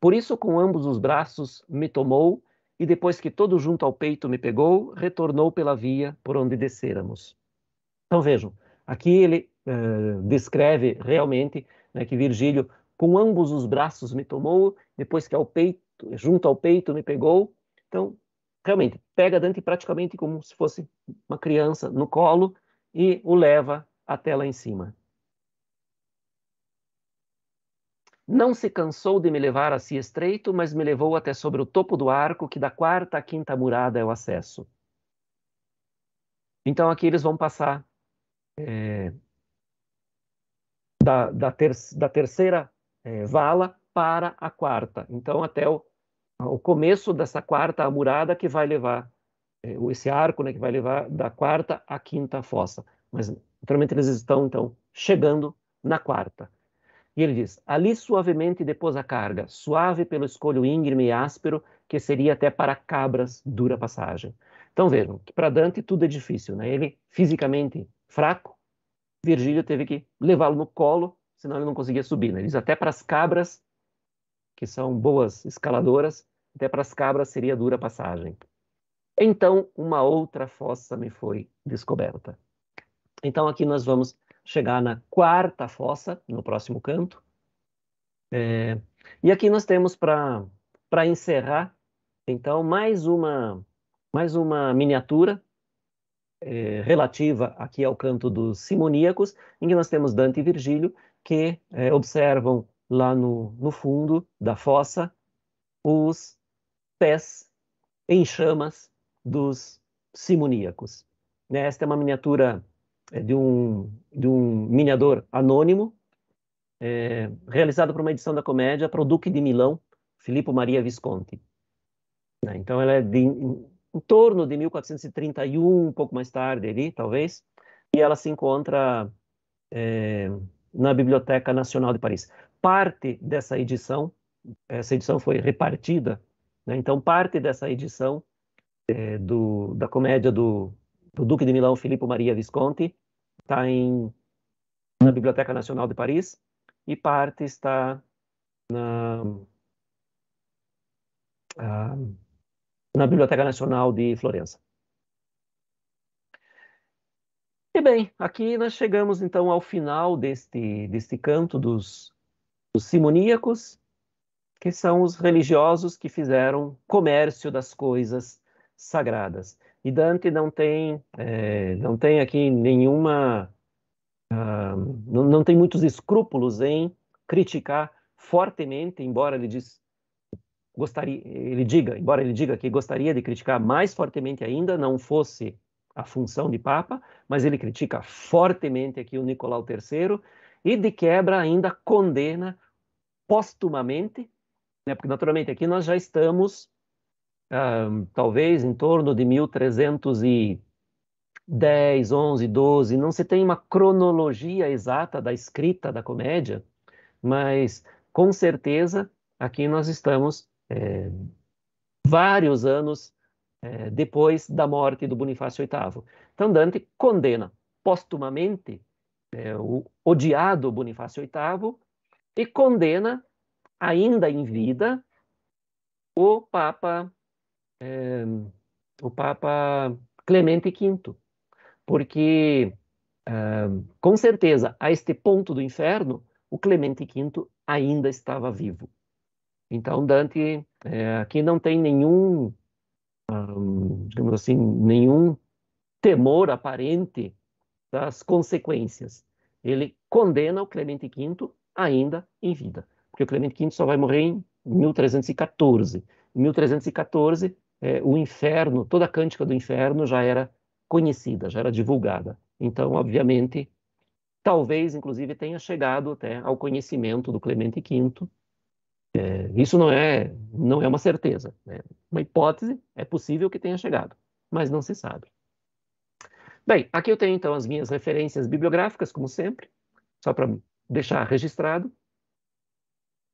Por isso, com ambos os braços, me tomou e, depois que todo junto ao peito me pegou, retornou pela via por onde desceramos. Então, vejam, aqui ele eh, descreve realmente né, que Virgílio, com ambos os braços, me tomou, depois que ao peito junto ao peito, me pegou. Então, realmente, pega Dante praticamente como se fosse uma criança no colo e o leva até lá em cima. Não se cansou de me levar a si estreito, mas me levou até sobre o topo do arco, que da quarta à quinta murada é o acesso. Então aqui eles vão passar é, da, da, ter, da, terceira é, vala para a quarta. Então até o o começo dessa quarta amurada que vai levar, é, esse arco né, que vai levar da quarta à quinta fossa. Mas, naturalmente, eles estão, então, chegando na quarta. E ele diz: Ali suavemente depôs a carga, suave pelo escolho íngreme e áspero, que seria até para cabras dura passagem. Então vejam que para Dante tudo é difícil, né? Ele fisicamente fraco, Virgílio teve que levá-lo no colo, senão ele não conseguia subir. Né? Ele diz até para as cabras, que são boas escaladoras, até para as cabras seria dura passagem. Então, uma outra fossa me foi descoberta. Então, aqui nós vamos chegar na quarta fossa, no próximo canto. É, e aqui nós temos para encerrar, então, mais uma, mais uma miniatura é, relativa aqui ao canto dos simoníacos, em que nós temos Dante e Virgílio, que é, observam lá no, no fundo da fossa os pés em chamas dos simoníacos. Né? Esta é uma miniatura é, de um, de um miniador anônimo, é, realizado por uma edição da comédia para o Duque de Milão, Filippo Maria Visconti. Né? Então ela é de, em, em torno de 1431, um pouco mais tarde ali, talvez, e ela se encontra é, na Biblioteca Nacional de Paris. Parte dessa edição, essa edição foi repartida né? Então, parte dessa edição é, do, da comédia do, do, Duque de Milão, Filippo Maria Visconti, está na Biblioteca Nacional de Paris e parte está na, ah, na Biblioteca Nacional de Florença. E bem, aqui nós chegamos então ao final deste, deste canto dos, dos simoníacos que são os religiosos que fizeram comércio das coisas sagradas. E Dante não tem, é, não tem aqui nenhuma, uh, não, não tem muitos escrúpulos em criticar fortemente, embora ele diz gostaria, ele diga, embora ele diga que gostaria de criticar mais fortemente ainda, não fosse a função de papa, mas ele critica fortemente aqui o Nicolau III e de quebra ainda condena postumamente né? porque naturalmente aqui nós já estamos talvez em torno de 1310, 11, 12, não se tem uma cronologia exata da escrita da comédia, mas com certeza aqui nós estamos é, vários anos é, depois da morte do Bonifácio VIII. Então Dante condena postumamente é, eh, o odiado Bonifácio VIII e condena ainda em vida, o Papa, é, o Papa Clemente V, porque é, com certeza, a este ponto do inferno, o Clemente V ainda estava vivo. Então, Dante, é, aqui não tem nenhum, hum, digamos assim, nenhum temor aparente das consequências. Ele condena o Clemente V ainda em vida porque o Clemente V só vai morrer em 1314. Em 1314, é, o inferno, toda a cântica do inferno já era conhecida, já era divulgada. Então, obviamente, talvez, inclusive, tenha chegado até ao conhecimento do Clemente V. É, isso não é, não é uma certeza. Né? Uma hipótese, é possível que tenha chegado, mas não se sabe. Bem, aqui eu tenho então as minhas referências bibliográficas, como sempre, só para deixar registrado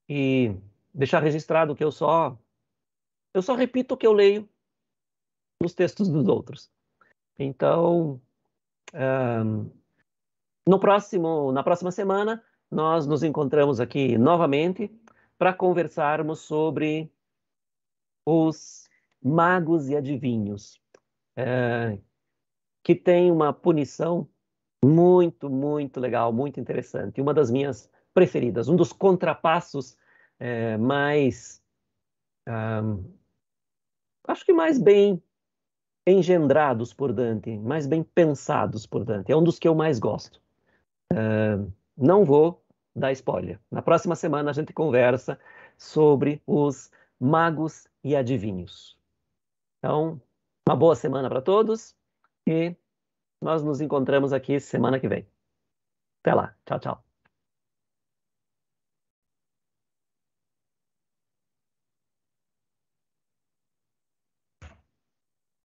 e deixar registrado que eu só eu só repito o que eu leio nos textos dos outros. Então, um, no próximo, na próxima semana, nós nos encontramos aqui novamente para conversarmos sobre os magos e adivinhos, é, que tem uma punição muito, muito legal, muito interessante. Uma das minhas preferidas, um dos contrapassos é, mais. Um, acho que mais bem engendrados por Dante, mais bem pensados por Dante. É um dos que eu mais gosto. Uh, não vou dar spoiler. Na próxima semana a gente conversa sobre os magos e adivinhos. Então, uma boa semana para todos e nós nos encontramos aqui semana que vem. Até lá. Tchau, tchau.